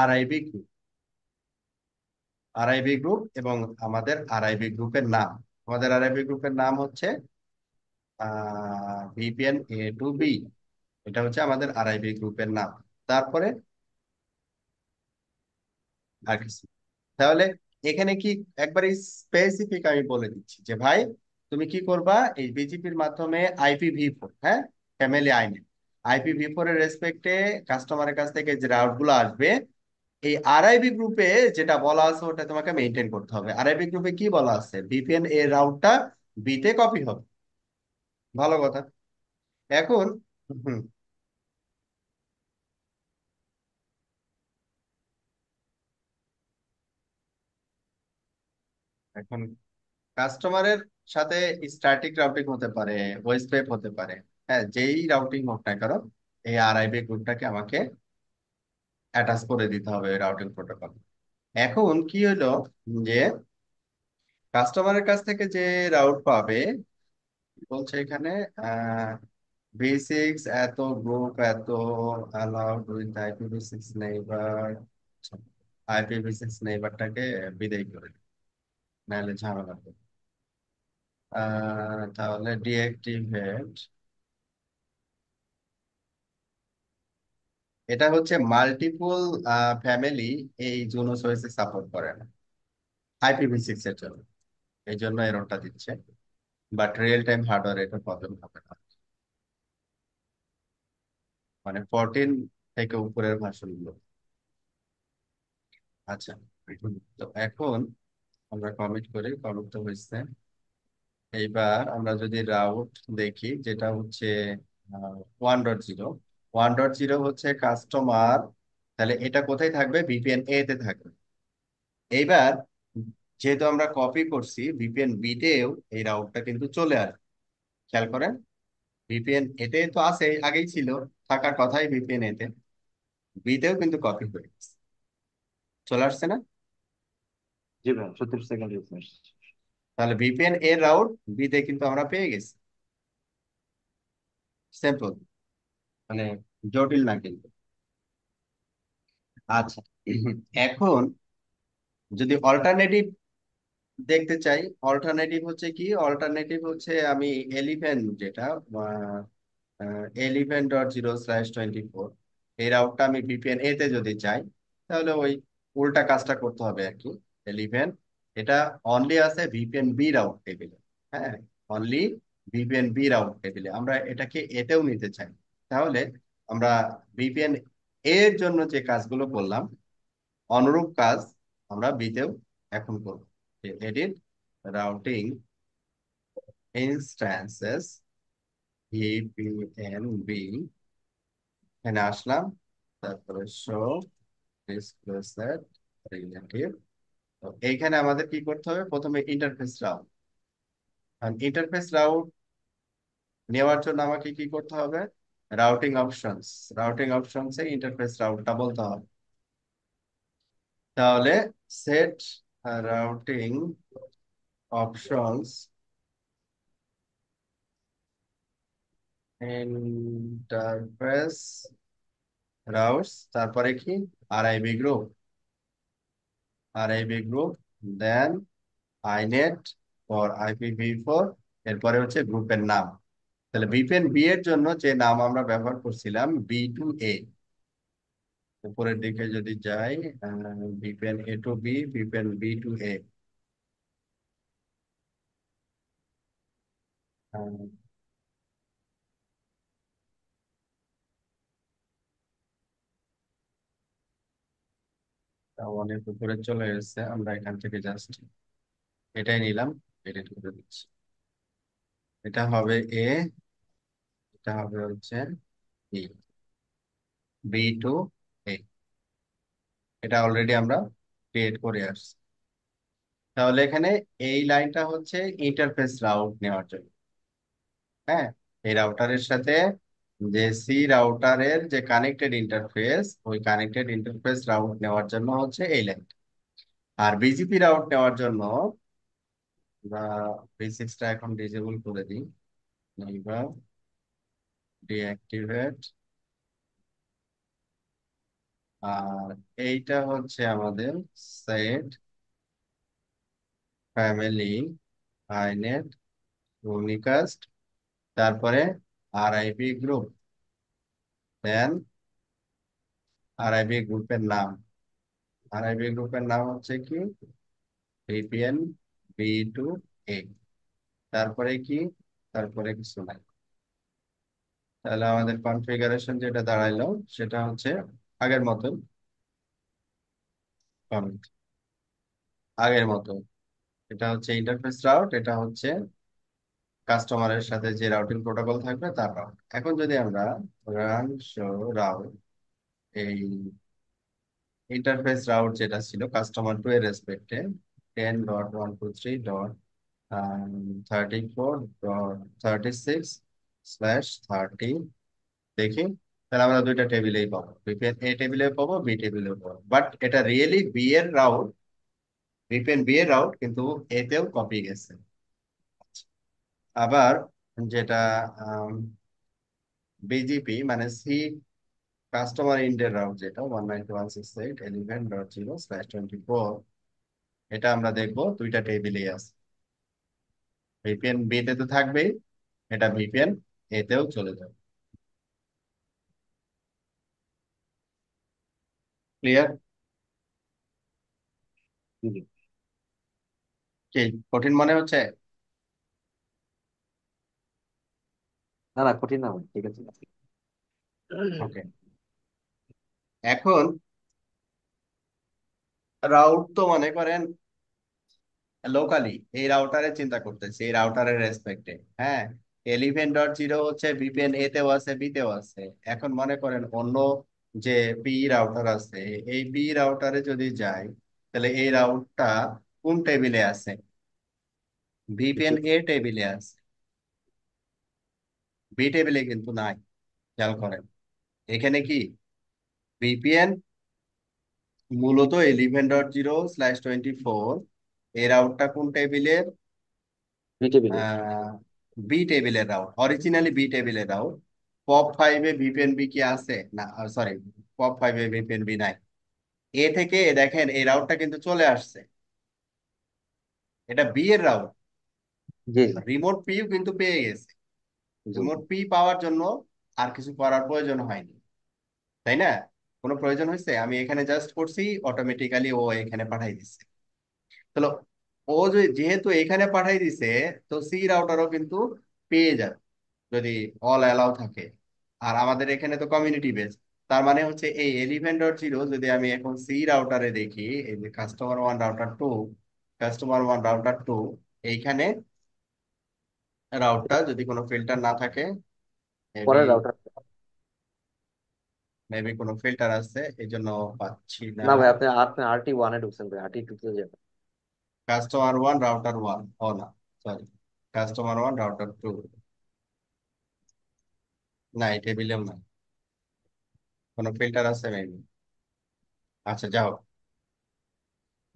Speaker 1: আরআইবি গ্রুপ আরআইবি গ্রুপ এবং আমাদের আরআইবি গ্রুপের নাম আমাদের আরআইবি গ্রুপের নাম হচ্ছে ভিপিএন এ টু বি এটা হচ্ছে আমাদের আরআইবি গ্রুপের নাম তারপরে আর কিছু তাহলে এখানে কি একবারে স্পেসিফিক আমি বলে দিচ্ছি যে ভাই তুমি কি করবা এই বিজেপির মাধ্যমে আইপিভি ফোর হ্যাঁ family inet IP v four এর রেসপেক্টে কাস্টমারের কাছ থেকে যে রাউট গুলো আসবে এই আরআইবি গ্রুপে যেটা বলা আছে ওটা তোমাকে মেনটেন করতে হবে আরআইবি গ্রুপে কি বলা আছে ভিপিএন এর রাউটটা বিতে কপি হবে ভালো কথা এখন এখন কাস্টমারের সাথে স্ট্যাটিক রাউটিং হতে পারে ভয়েস পেপ হতে পারে হ্যাঁ যেই রাউটিং হোক না কারণ এই আরআইবি গ্রুপটাকে আমাকে অ্যাটাচ করে দিতে হবে ওই রাউটিং প্রোটোকল এখন কি হলো যে কাস্টমারের কাছ থেকে যে রাউট পাবে বলছে এখানে ভি সিক্স এত গ্রুপ এত allowed with IPv six neighbour IPv six নেইবারটাকে বিদায় করে নাহলে ঝামেলা তাহলে ডিঅ্যাক্টিভেট এটা হচ্ছে মাল্টিপল ফ্যামিলি এই জুনোসোয়েসে সাপোর্ট করে না আইপিভি সিক্স এর জন্য এই জন্য এরটা দিচ্ছে বাট রিয়েল টাইম হার্ডওয়্যার এটা প্রবলেম হবে না মানে ফোরটিন থেকে উপরের ভাষণগুলো আচ্ছা তো এখন আমরা কমিট করি কমিট তো হয়েছে এইবার আমরা যদি রাউট দেখি যেটা হচ্ছে one dot zero one dot zero হচ্ছে কাস্টমার তাহলে এটা কোথায় থাকবে বিপিএন এ তে থাকবে এইবার যেহেতু আমরা কপি করছি বিপিএন বি তেও এই রাউটটা কিন্তু চলে আসবে খেয়াল করেন ভিপিএন এতে তো আছে আগেই ছিল থাকার কথাই বিপিএন এতে বিতেও কিন্তু কপি হয়ে গেছে চলে আসছে না জি ভাই সত্তর সেকেন্ড তাহলে বিপিএন এর রাউট বিতে কিন্তু আমরা পেয়ে গেছি সিম্পল মানে জটিল না কিন্তু আচ্ছা এখন যদি অল্টারনেটিভ দেখতে চাই অল্টারনেটিভ হচ্ছে কি অল্টারনেটিভ হচ্ছে আমি এলিভেন যেটা eleven dot zero slash twenty four এই রাউটটা আমি ভিপিএন এতে যদি চাই তাহলে ওই উল্টা কাজটা করতে হবে আর কি এলিভেন এটা অনলি আছে ভিপিএন বি রাউট টেবিলে হ্যাঁ অনলি ভিপিএন বি রাউট টেবিলে আমরা এটাকে এতেও নিতে চাই তাহলে আমরা বিপিএন এর জন্য যে কাজগুলো করলাম অনুরূপ কাজ আমরা বিতেও এখন করব edit routing instances VPN B এখানে আসলাম তারপরে শো ডিসপ্লে রিলেটিভ তো এইখানে আমাদের কি করতে হবে প্রথমে ইন্টারফেস রাউট ইন্টারফেস রাউট নেওয়ার জন্য আমাকে কি করতে হবে রাউটিং অপশনস রাউটিং অপশনসে ইন্টারফেস রাউটটা বলতে হবে তাহলে set routing options interface routes তারপরে কি R IB group R IB group then inet for IPv four এরপরে হচ্ছে গ্রুপের নাম তাহলে বিপেন বি এর জন্য যে নাম আমরা ব্যবহার করছিলাম বি টু এ উপরের দিকে যদি যাই VPN A to B VPN B to A
Speaker 2: অনেক উপরে চলে এসেছে আমরা এখান থেকে জাস্ট
Speaker 1: এটাই নিলাম এডিট করে দিচ্ছি এটা হবে এ এটা হবে হচ্ছে বি টু এ এটা অলরেডি আমরা ক্রিয়েট করে আসছি তাহলে এখানে এই লাইনটা হচ্ছে ইন্টারফেস রাউট নেওয়ার জন্য হ্যাঁ এই রাউটারের সাথে যে সি রাউটারের যে কানেক্টেড ইন্টারফেস ওই কানেক্টেড ইন্টারফেস রাউট নেওয়ার জন্য হচ্ছে এই লাইনটা আর বিজিপি রাউট নেওয়ার জন্য বা V6টা এখন ডিজেবল করে দিই নাইবার ডিঅ্যাক্টিভেট আর এইটা হচ্ছে আমাদের সেট ফ্যামিলি ভাইনেট ইউনিকাস্ট তারপরে আরআইপি গ্রুপ দেন আরআইপি গ্রুপের নাম আরআইপি গ্রুপের নাম হচ্ছে কি ভিপিএন বি টু এ তারপরে কি তারপরে কিছু নাই তাহলে আমাদের কনফিগারেশন যেটা দাঁড়াইলো সেটা হচ্ছে আগের মতন আগের মতো এটা হচ্ছে ইন্টারফেস রাউট এটা হচ্ছে কাস্টমারের সাথে যে রাউটিং প্রোটোকল থাকবে তার রাউট এখন যদি আমরা রান শো রাউট এই ইন্টারফেস রাউট যেটা ছিল কাস্টমার টু এর রেসপেক্টে ten dot one 10 dot 123 thirty four dot thirty six slash 30 দেখি তাহলে আমরা দুইটা টেবিলেই পাবো বিপিএন এ টেবিলে পাবো বি টেবিলে পাবো বাট এটা রিয়েলি বি এর রাউট বিপিএন বি এর রাউট কিন্তু এতেও কপি গেছে আবার যেটা বিজিপি um, মানে সি কাস্টমার ইন্ডের রাউট যেটা one ninety one six eight eleven dot zero slash twenty four এটা আমরা দেখব দুইটা টেবিলেই আছে ভিপিএন বি তে তো থাকবেই এটা ভিপিএন
Speaker 2: এতেও চলে যাবে ক্লিয়ার
Speaker 1: কি কঠিন মনে হচ্ছে না না কঠিন না ঠিক আছে ওকে এখন রাউট তো মনে করেন লোকালি এই রাউটারের চিন্তা করতেছি এই রাউটারের রেসপেক্টে হ্যাঁ এলিভেন ডট জিরো হচ্ছে ভিপিএন এ তেও আছে বি তেও আছে এখন মনে করেন অন্য যে বি রাউটার আছে এই বি রাউটারে যদি যাই তাহলে এই রাউটটা কোন টেবিলে আছে ভিপিএন এ টেবিলে আছে বি টেবিলে কিন্তু নাই খেয়াল করেন এখানে কি ভিপিএন মূলত eleven dot zero slash twenty four এর রাউটটা কোন টেবিলের বি টেবিলের রাউট অরিজিনালি বি টেবিলের রাউট পপ ফাইভে ভিপিএনবি কি আছে না সরি পপ ফাইভে বি নাই এ থেকে দেখেন এই রাউটটা কিন্তু চলে আসছে এটা বি এর রাউট রিমোট পিও কিন্তু পেয়ে গেছে রিমোট পি পাওয়ার জন্য আর কিছু করার প্রয়োজন হয়নি তাই না কোনো প্রয়োজন হয়েছে আমি এখানে জাস্ট করছি অটোমেটিক্যালি ও এখানে পাঠাই দিচ্ছে তাহলে ও যেহেতু এখানে পাঠাই দিছে তো সি রাউটারও কিন্তু পেয়ে যাবে যদি অল অ্যালাউ থাকে আর আমাদের এখানে তো কমিউনিটি বেস তার মানে হচ্ছে এই এলিভেন ডট জিরো যদি আমি এখন সি রাউটারে দেখি এই যে customer one router two customer one router two এইখানে রাউটটা যদি কোনো ফিল্টার না থাকে পরের রাউটার মেবি কোনো ফিল্টার আছে এই জন্য পাচ্ছি না না ভাই আপনি আপনি আরটি ওয়ানে ঢুকছেন ভাই আরটি তে যাবেন কাস্টমার ওয়ান রাউটার ওয়ান ও না sorry customer one router two না এটা টেবিলেও না কোনো ফিল্টার আছে মেবি আচ্ছা যাও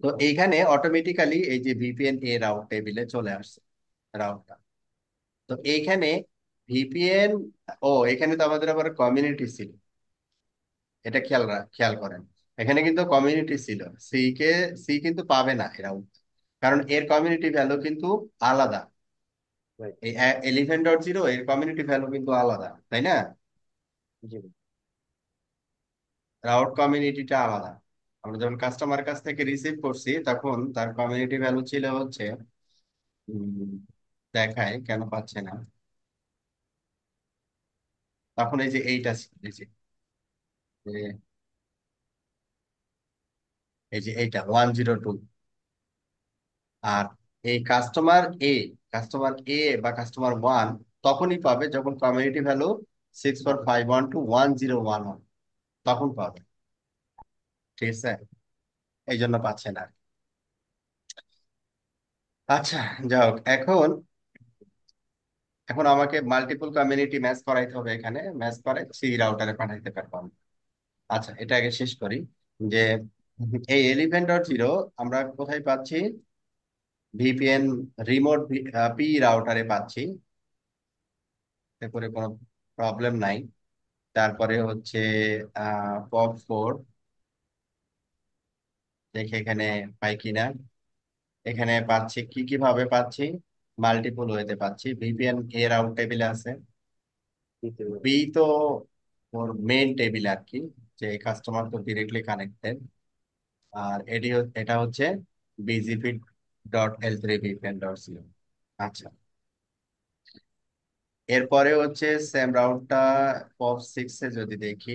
Speaker 1: তো এইখানে অটোমেটিক্যালি এই যে ভিপিএন এ রাউট টেবিলে চলে আসছে রাউটটা তো এইখানে ভিপিএন ও এখানে তো আমাদের আবার কমিউনিটি ছিল এটা খেয়াল খেয়াল করেন এখানে কিন্তু কমিউনিটি ছিল সি কে সি কিন্তু পাবে না এরা কারণ এর কমিউনিটি ভ্যালু কিন্তু আলাদা এলিভেন ডট জিরো এর কমিউনিটি ভ্যালু কিন্তু আলাদা তাই না রাউট কমিউনিটিটা আলাদা আমরা যখন কাস্টমার কাছ থেকে রিসিভ করছি তখন তার কমিউনিটি ভ্যালু ছিল হচ্ছে দেখায় কেন পাচ্ছে না তখন এই যে এইটা ছিল এই যে এইটা ওয়ান জিরো টু আর এই কাস্টমার এ কাস্টমার এ বা কাস্টমার ওয়ান তখনই পাবে যখন community value six four five one two one zero one one তখন পাবে ঠিক আছে এই জন্য পাচ্ছে না আচ্ছা যাই হোক এখন এখন আমাকে মাল্টিপল কমিউনিটি ম্যাচ করাইতে হবে এখানে ম্যাচ করে সি রাউটারে পাঠাইতে পারবো আমি আচ্ছা এটা আগে শেষ করি যে এই এলিফেন্ট ডট জিরো আমরা কোথায় পাচ্ছি ভিপিএন রিমোট পি রাউটারে পাচ্ছি করে কোনো প্রবলেম নাই তারপরে হচ্ছে পপ ফোর দেখে এখানে পাই কিনা এখানে পাচ্ছি কি কিভাবে পাচ্ছি মাল্টিপল ওয়েতে পাচ্ছি ভিপিএন এ রাউট টেবিলে আছে বি তো মেন টেবিল আর কি যে এই কাস্টমার তো ডিরেক্টলি কানেক্টেড আর এটি এটা হচ্ছে BGP dot L
Speaker 2: three VPN dot CO আচ্ছা
Speaker 1: এরপরে হচ্ছে সেম রাউটটা পপ সিক্সে যদি দেখি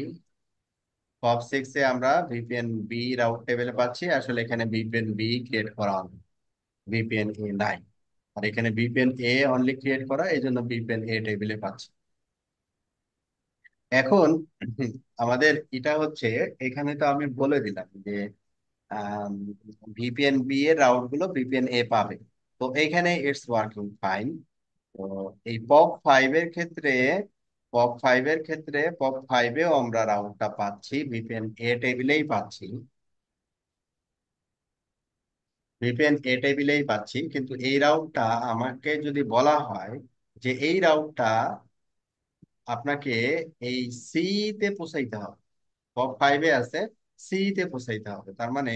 Speaker 1: পপ সিক্সে আমরা ভিপিএন বি রাউট টেবিলে পাচ্ছি আসলে এখানে ভিপিএন বি ক্রিয়েট করা হবে ভিপিএন এ নাই আর এখানে ভিপিএন এ অনলি ক্রিয়েট করা এই জন্য ভিপিএন এ টেবিলে পাচ্ছি এখন আমাদের এটা হচ্ছে এখানে তো আমি বলে দিলাম যে ভিপিএন বি এর রাউট গুলো ভিপিএন এ পাবে তো এখানে ইটস ওয়ার্কিং ফাইন তো এই পপ ফাইভ এর ক্ষেত্রে পপ ফাইভ এর ক্ষেত্রে পপ ফাইভেও আমরা রাউটটা পাচ্ছি ভিপিএন এ টেবিলেই পাচ্ছি ভিপিএন এ টেবিলেই পাচ্ছি কিন্তু এই রাউটটা আমাকে যদি বলা হয় যে এই রাউটটা আপনাকে এই সি তে পোষাইতে হবে টপ ফাইভে আছে সি তে পোষাইতে হবে তার মানে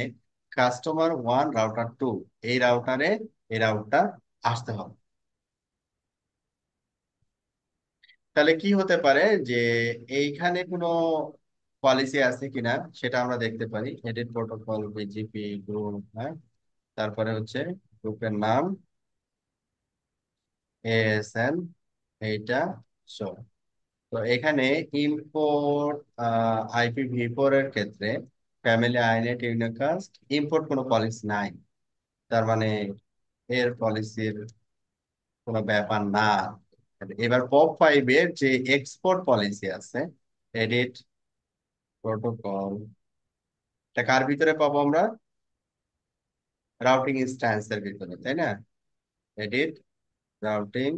Speaker 1: কাস্টমার ওয়ান রাউটার টু এই রাউটারে এই রাউটার আসতে হবে তাহলে কি হতে পারে যে এইখানে কোনো পলিসি আছে কিনা সেটা আমরা দেখতে পারি এডিট প্রোটোকল বিজিপি গ্রুপ হ্যাঁ তারপরে হচ্ছে গ্রুপের নাম এএসএন এইটা সো তো এখানে ইম্পোর্ট ভি ফোর এর ক্ষেত্রে ফ্যামিলি আইনেট টিউনিকাস্ট ইম্পোর্ট কোনো পলিসি নাই তার মানে এর পলিসির কোনো ব্যাপার না এবার পপ ফাইভ এর যে এক্সপোর্ট পলিসি আছে এডিট প্রোটোকল এটা কার ভিতরে পাবো আমরা রাউটিং ইনস্ট্যান্স এর ভিতরে তাই না edit routing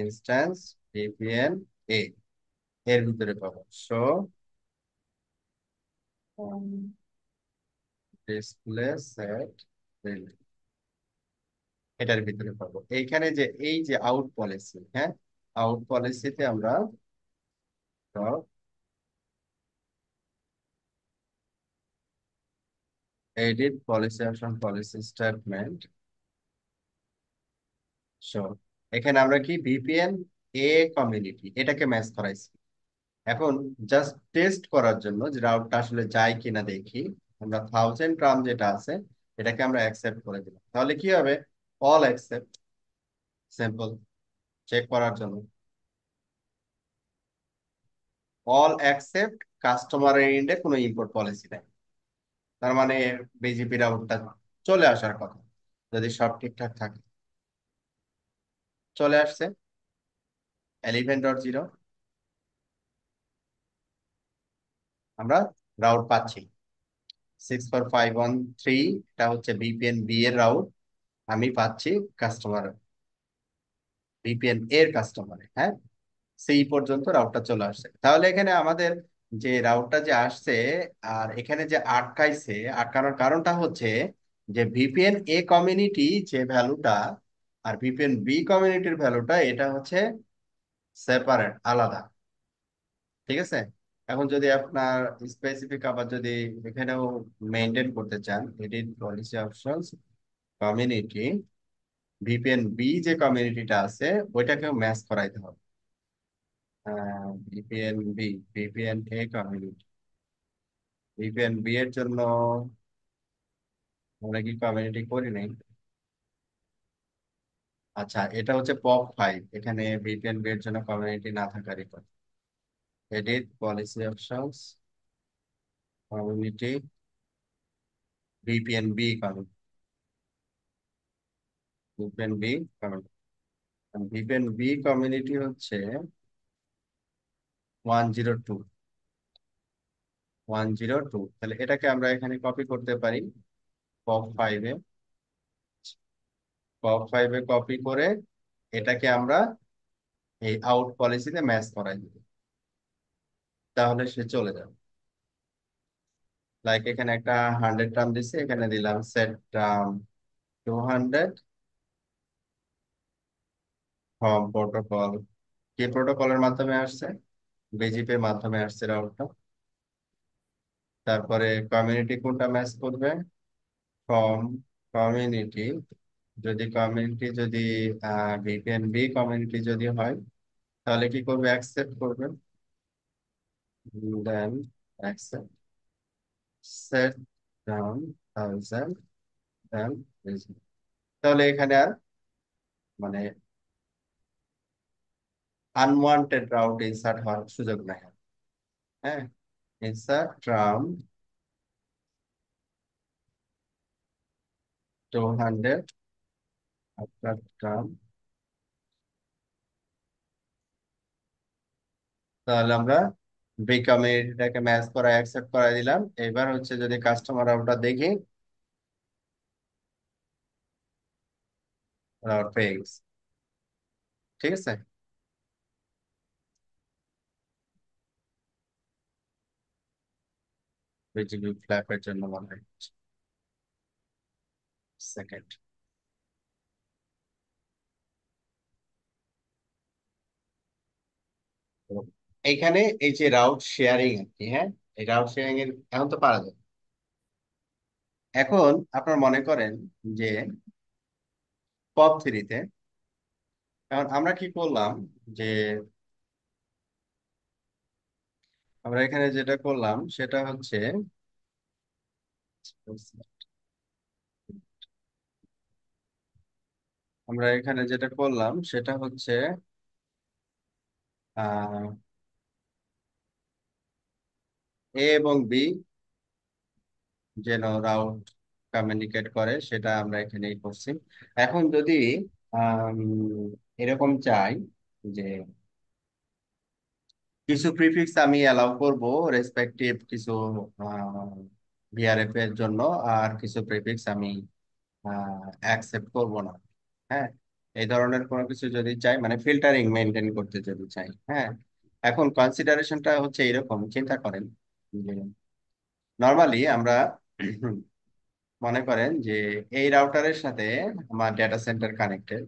Speaker 1: instance VPN
Speaker 2: A এর ভিতরে পাবো সো ডিসপ্লে সেট
Speaker 1: এটার ভিতরে পাবো এইখানে যে এই যে আউট পলিসি হ্যাঁ আউট পলিসিতে আমরা edit policy option policy statement so এখানে আমরা কি ভিপিএন এ কমিউনিটি এটাকে ম্যাচ করাইছি এখন জাস্ট টেস্ট করার জন্য যে রাউটটা আসলে যায় কিনা দেখি আমরা থাউজেন্ড ট্রাম যেটা আছে এটাকে আমরা অ্যাকসেপ্ট করে দিলাম তাহলে কি হবে অল অ্যাকসেপ্ট সিম্পল চেক করার জন্য অল অ্যাকসেপ্ট কাস্টমারের ইন্ডে কোনো ইম্পোর্ট পলিসি নাই তার মানে বিজেপি রাউটটা চলে আসার কথা যদি সব ঠিকঠাক থাকে চলে আসছে এলিভেন ডট জিরো আমরা রাউট পাচ্ছি six four five one three এটা হচ্ছে বিপিএন বি এর রাউট আমি পাচ্ছি কাস্টমার বিপিএন এর কাস্টমারে হ্যাঁ সেই পর্যন্ত রাউটটা চলে আসছে তাহলে এখানে আমাদের যে রাউটটা যে আসছে আর এখানে যে আটকাইছে আটকানোর কারণটা হচ্ছে যে ভিপিএন এ কমিউনিটি যে ভ্যালুটা আর ভিপিএন বি কমিউনিটির ভ্যালুটা এটা হচ্ছে সেপারেট আলাদা ঠিক আছে এখন যদি আপনার স্পেসিফিক আবার যদি এখানেও মেনটেন করতে চান edit policy option community VPN B যে কমিউনিটিটা আছে ওইটাকেও ম্যাচ করাইতে হবে VPN B VPN A community VPN B এর জন্য আমরা কি কমিউনিটি করি নাই আচ্ছা এটা হচ্ছে পপ ফাইভ এখানে ব্রিটেন বের জন্য কমিউনিটি না
Speaker 2: থাকারই কথা edit policy options community VPN B community
Speaker 1: VPN B community VPN B community হচ্ছে one zero two one zero two তাহলে এটাকে আমরা এখানে কপি করতে পারি পপ ফাইভে কপ ফাইভে কপি করে এটাকে আমরা এই আউট পলিসিতে ম্যাচ করাই দিব তাহলে সে চলে যাবে লাইক এখানে একটা হান্ড্রেড টার্ম দিছে এখানে দিলাম set term two hundred hmm protocol কি প্রোটোকলের মাধ্যমে আসছে বিজিপির মাধ্যমে আসছে রাউটটা তারপরে কমিউনিটি কোনটা ম্যাচ করবে ফর্ম কমিউনিটি যদি কমিউনিটি যদি বিপিএনবি কমিউনিটি যদি হয় তাহলে কি করবে অ্যাকসেপ্ট করবে then accept set down thousand then তাহলে এখানে আর মানে আনওয়ান্টেড রাউট ইনসার্ট হওয়ার সুযোগ নাই হ্যাঁ ইনসার্ট ট্রাম
Speaker 2: টু হান্ড্রেড
Speaker 1: তাহলে আমরা বিকামের এটাকে ম্যাচ করা অ্যাকসেপ্ট করাই দিলাম এবার হচ্ছে যদি কাস্টমার আমরা দেখি
Speaker 2: ঠিক আছে ফ্ল্যাপের জন্য মনে হয় সেকেন্ড
Speaker 1: এইখানে এই যে রাউট শেয়ারিং আর কি হ্যাঁ এই রাউট শেয়ারিং এর এখন তো পারা যায় এখন আপনার মনে করেন যে পপ থ্রিতে কারণ আমরা কি করলাম যে আমরা এখানে যেটা করলাম সেটা হচ্ছে আমরা এখানে যেটা করলাম সেটা হচ্ছে এ এবং বি যেন রাউন্ড কমিউনিকেট করে সেটা আমরা এখানেই করছি এখন যদি এরকম চাই যে কিছু প্রিফিক্স আমি অ্যালাউ করব রেসপেক্টিভ কিছু ভিআরএফ এর জন্য আর কিছু প্রিফিক্স আমি অ্যাকসেপ্ট করব না হ্যাঁ এই ধরনের কোনো কিছু যদি চাই মানে ফিল্টারিং মেনটেন করতে যদি চাই হ্যাঁ এখন কনসিডারেশনটা হচ্ছে এরকম চিন্তা করেন নর্মালি আমরা মনে করেন যে এই রাউটারের সাথে আমার ডেটা সেন্টার কানেক্টেড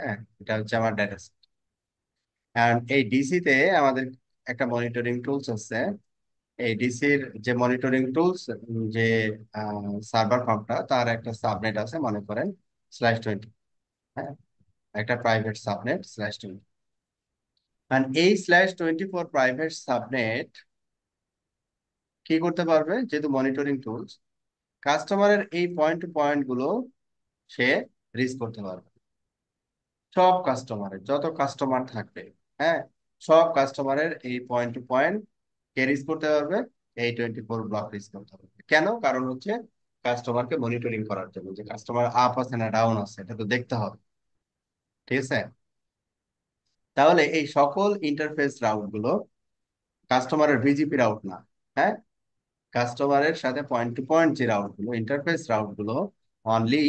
Speaker 1: হ্যাঁ এটা হচ্ছে আমার ডেটা সেন্টার এই ডিসিতে আমাদের একটা মনিটরিং টুলস আছে এই ডিসির যে মনিটরিং টুলস যে সার্ভার ফার্মটা তার একটা সাবনেট আছে মনে করেন স্ল্যাশ টোয়েন্টি হ্যাঁ একটা প্রাইভেট সাবনেট স্ল্যাশ টোয়েন্টি কারণ এই slash twenty four private subnet কি করতে পারবে যেহেতু মনিটরিং টুলস কাস্টমারের এই পয়েন্ট টু পয়েন্ট গুলো সে রিচ করতে পারবে সব কাস্টমারের যত কাস্টমার থাকবে হ্যাঁ সব কাস্টমারের এই পয়েন্ট টু পয়েন্ট কে রিচ করতে পারবে এই টোয়েন্টি ফোর ব্লক রিচ করতে পারবে কেন কারণ হচ্ছে কাস্টমারকে মনিটরিং করার জন্য যে কাস্টমার আপ আছে না ডাউন আছে এটা তো দেখতে হবে ঠিক আছে তাহলে এই সকল ইন্টারফেস রাউট গুলো কাস্টমারের ভিজিপি রাউট না হ্যাঁ কাস্টমারের সাথে পয়েন্ট টু পয়েন্ট যে রাউট গুলো ইন্টারফেস রাউট গুলো অনলি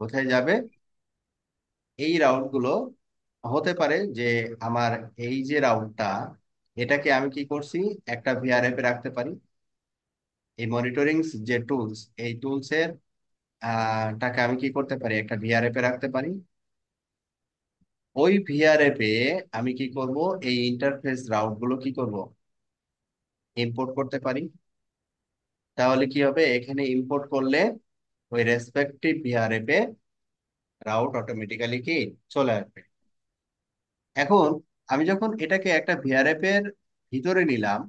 Speaker 1: কোথায় যাবে এই রাউট গুলো হতে পারে যে আমার এই যে রাউটটা এটাকে আমি কি করছি একটা ভিআরএফ এ রাখতে পারি এই মনিটরিং যে টুলস এই টুলসের টাকে আমি কি করতে পারি একটা ভিআরএফ এ রাখতে পারি ওই ভিআরএফ এফে আমি কি করব এই ইন্টারফেস রাউট গুলো কি করব ইম্পোর্ট করতে পারি তাহলে কি হবে এখানে ইম্পোর্ট করলে ওই রেসপেক্টিভ ভিআরএফ এ রাউট অটোমেটিক্যালি কি চলে আসবে এখন আমি যখন এটাকে একটা ভিআরএফ এর ভিতরে নিলাম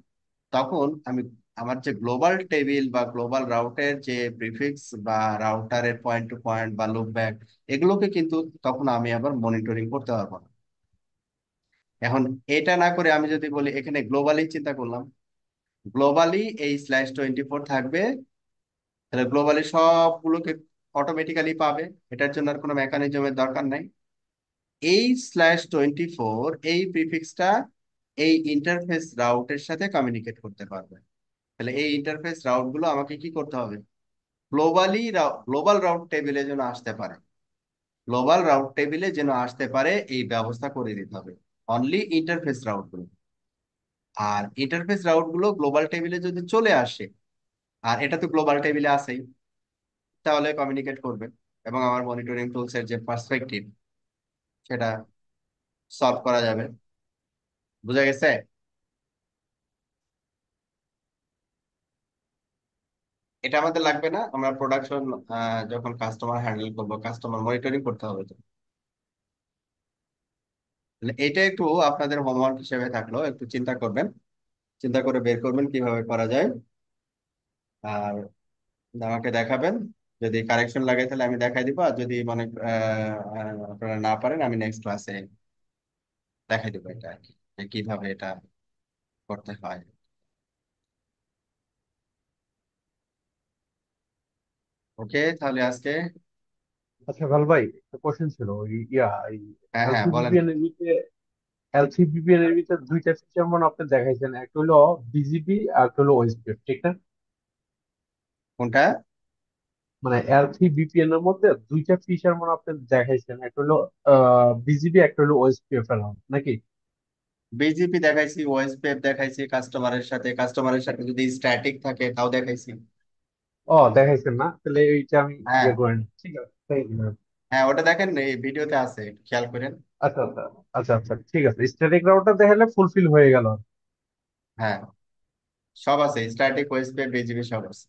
Speaker 1: তখন আমি আমার যে গ্লোবাল টেবিল বা গ্লোবাল রাউটের যে প্রিফিক্স বা রাউটারের পয়েন্ট টু পয়েন্ট বা লুপ ব্যাক এগুলোকে কিন্তু তখন আমি আবার মনিটরিং করতে পারবো না এখন এটা না করে আমি যদি বলি এখানে গ্লোবালি চিন্তা করলাম গ্লোবালি এই স্ল্যাশ টোয়েন্টি ফোর থাকবে তাহলে গ্লোবালি সবগুলোকে অটোমেটিক্যালি পাবে এটার জন্য আর কোনো মেকানিজমের দরকার নাই এই স্ল্যাশ টোয়েন্টি ফোর এই প্রিফিক্সটা এই ইন্টারফেস রাউটের সাথে কমিউনিকেট করতে পারবে তাহলে এই ইন্টারফেস রাউট গুলো আমাকে কি করতে হবে গ্লোবালি গ্লোবাল রাউট টেবিলে যেন আসতে পারে গ্লোবাল রাউট টেবিলে যেন আসতে পারে এই ব্যবস্থা করে দিতে হবে অনলি ইন্টারফেস রাউট গুলো আর ইন্টারফেস রাউট গুলো গ্লোবাল টেবিলে যদি চলে আসে আর এটা তো গ্লোবাল টেবিলে আসেই তাহলে কমিউনিকেট করবে এবং আমার মনিটরিং টুলস এর যে পার্সপেক্টিভ সেটা সলভ করা যাবে বুঝা গেছে এটা আমাদের লাগবে না আমরা প্রোডাকশন যখন কাস্টমার হ্যান্ডেল করবো কাস্টমার মনিটরিং করতে হবে তো মানে এটা একটু আপনাদের হোমওয়ার্ক হিসেবে থাকলো একটু চিন্তা করবেন চিন্তা করে বের করবেন কিভাবে করা যায় আর আমাকে দেখাবেন যদি কারেকশন লাগে তাহলে আমি দেখাই দিব আর যদি মানে আপনারা না পারেন আমি নেক্সট ক্লাসে দেখাই দিব এটা আর কি কিভাবে এটা করতে হয় ওকে তাহলে আজকে
Speaker 2: আচ্ছা ভাল ভাই একটা কোশ্চেন ছিল ওই ইয়া এই হ্যাঁ হ্যাঁ বলেন এলসিবিপিএন এর ভিতরে এলসিবিপিএন এর ভিতরে দুইটা সিস্টেম মানে আপনি দেখাইছেন একটা হলো বিজিবি আর একটা হলো ওএসপিএফ ঠিক না কোনটা মানে এলসি বিপিএন এর মধ্যে দুইটা ফিচার মানে আপনি দেখাইছেন একটা হলো বিজিবি একটা হলো ওএসপিএফ এর নাকি বিজেপি দেখাইছি
Speaker 1: ওএসপিএফ দেখাইছি কাস্টমারের সাথে কাস্টমারের সাথে যদি স্ট্যাটিক থাকে তাও দেখাইছি
Speaker 2: ও দেখাইছেন না তাহলে ওইটা আমি হ্যাঁ ইয়ে করেন ঠিক
Speaker 1: আছে হ্যাঁ ওটা দেখেন এই ভিডিওতে আছে একটু খেয়াল করেন আচ্ছা আচ্ছা
Speaker 2: আচ্ছা আচ্ছা ঠিক আছে স্ট্যাটিক রাউটটা দেখালে ফুলফিল হয়ে
Speaker 1: গেল হ্যাঁ সব আছে স্ট্যাটিক ওয়েস্ট বেব সব আছে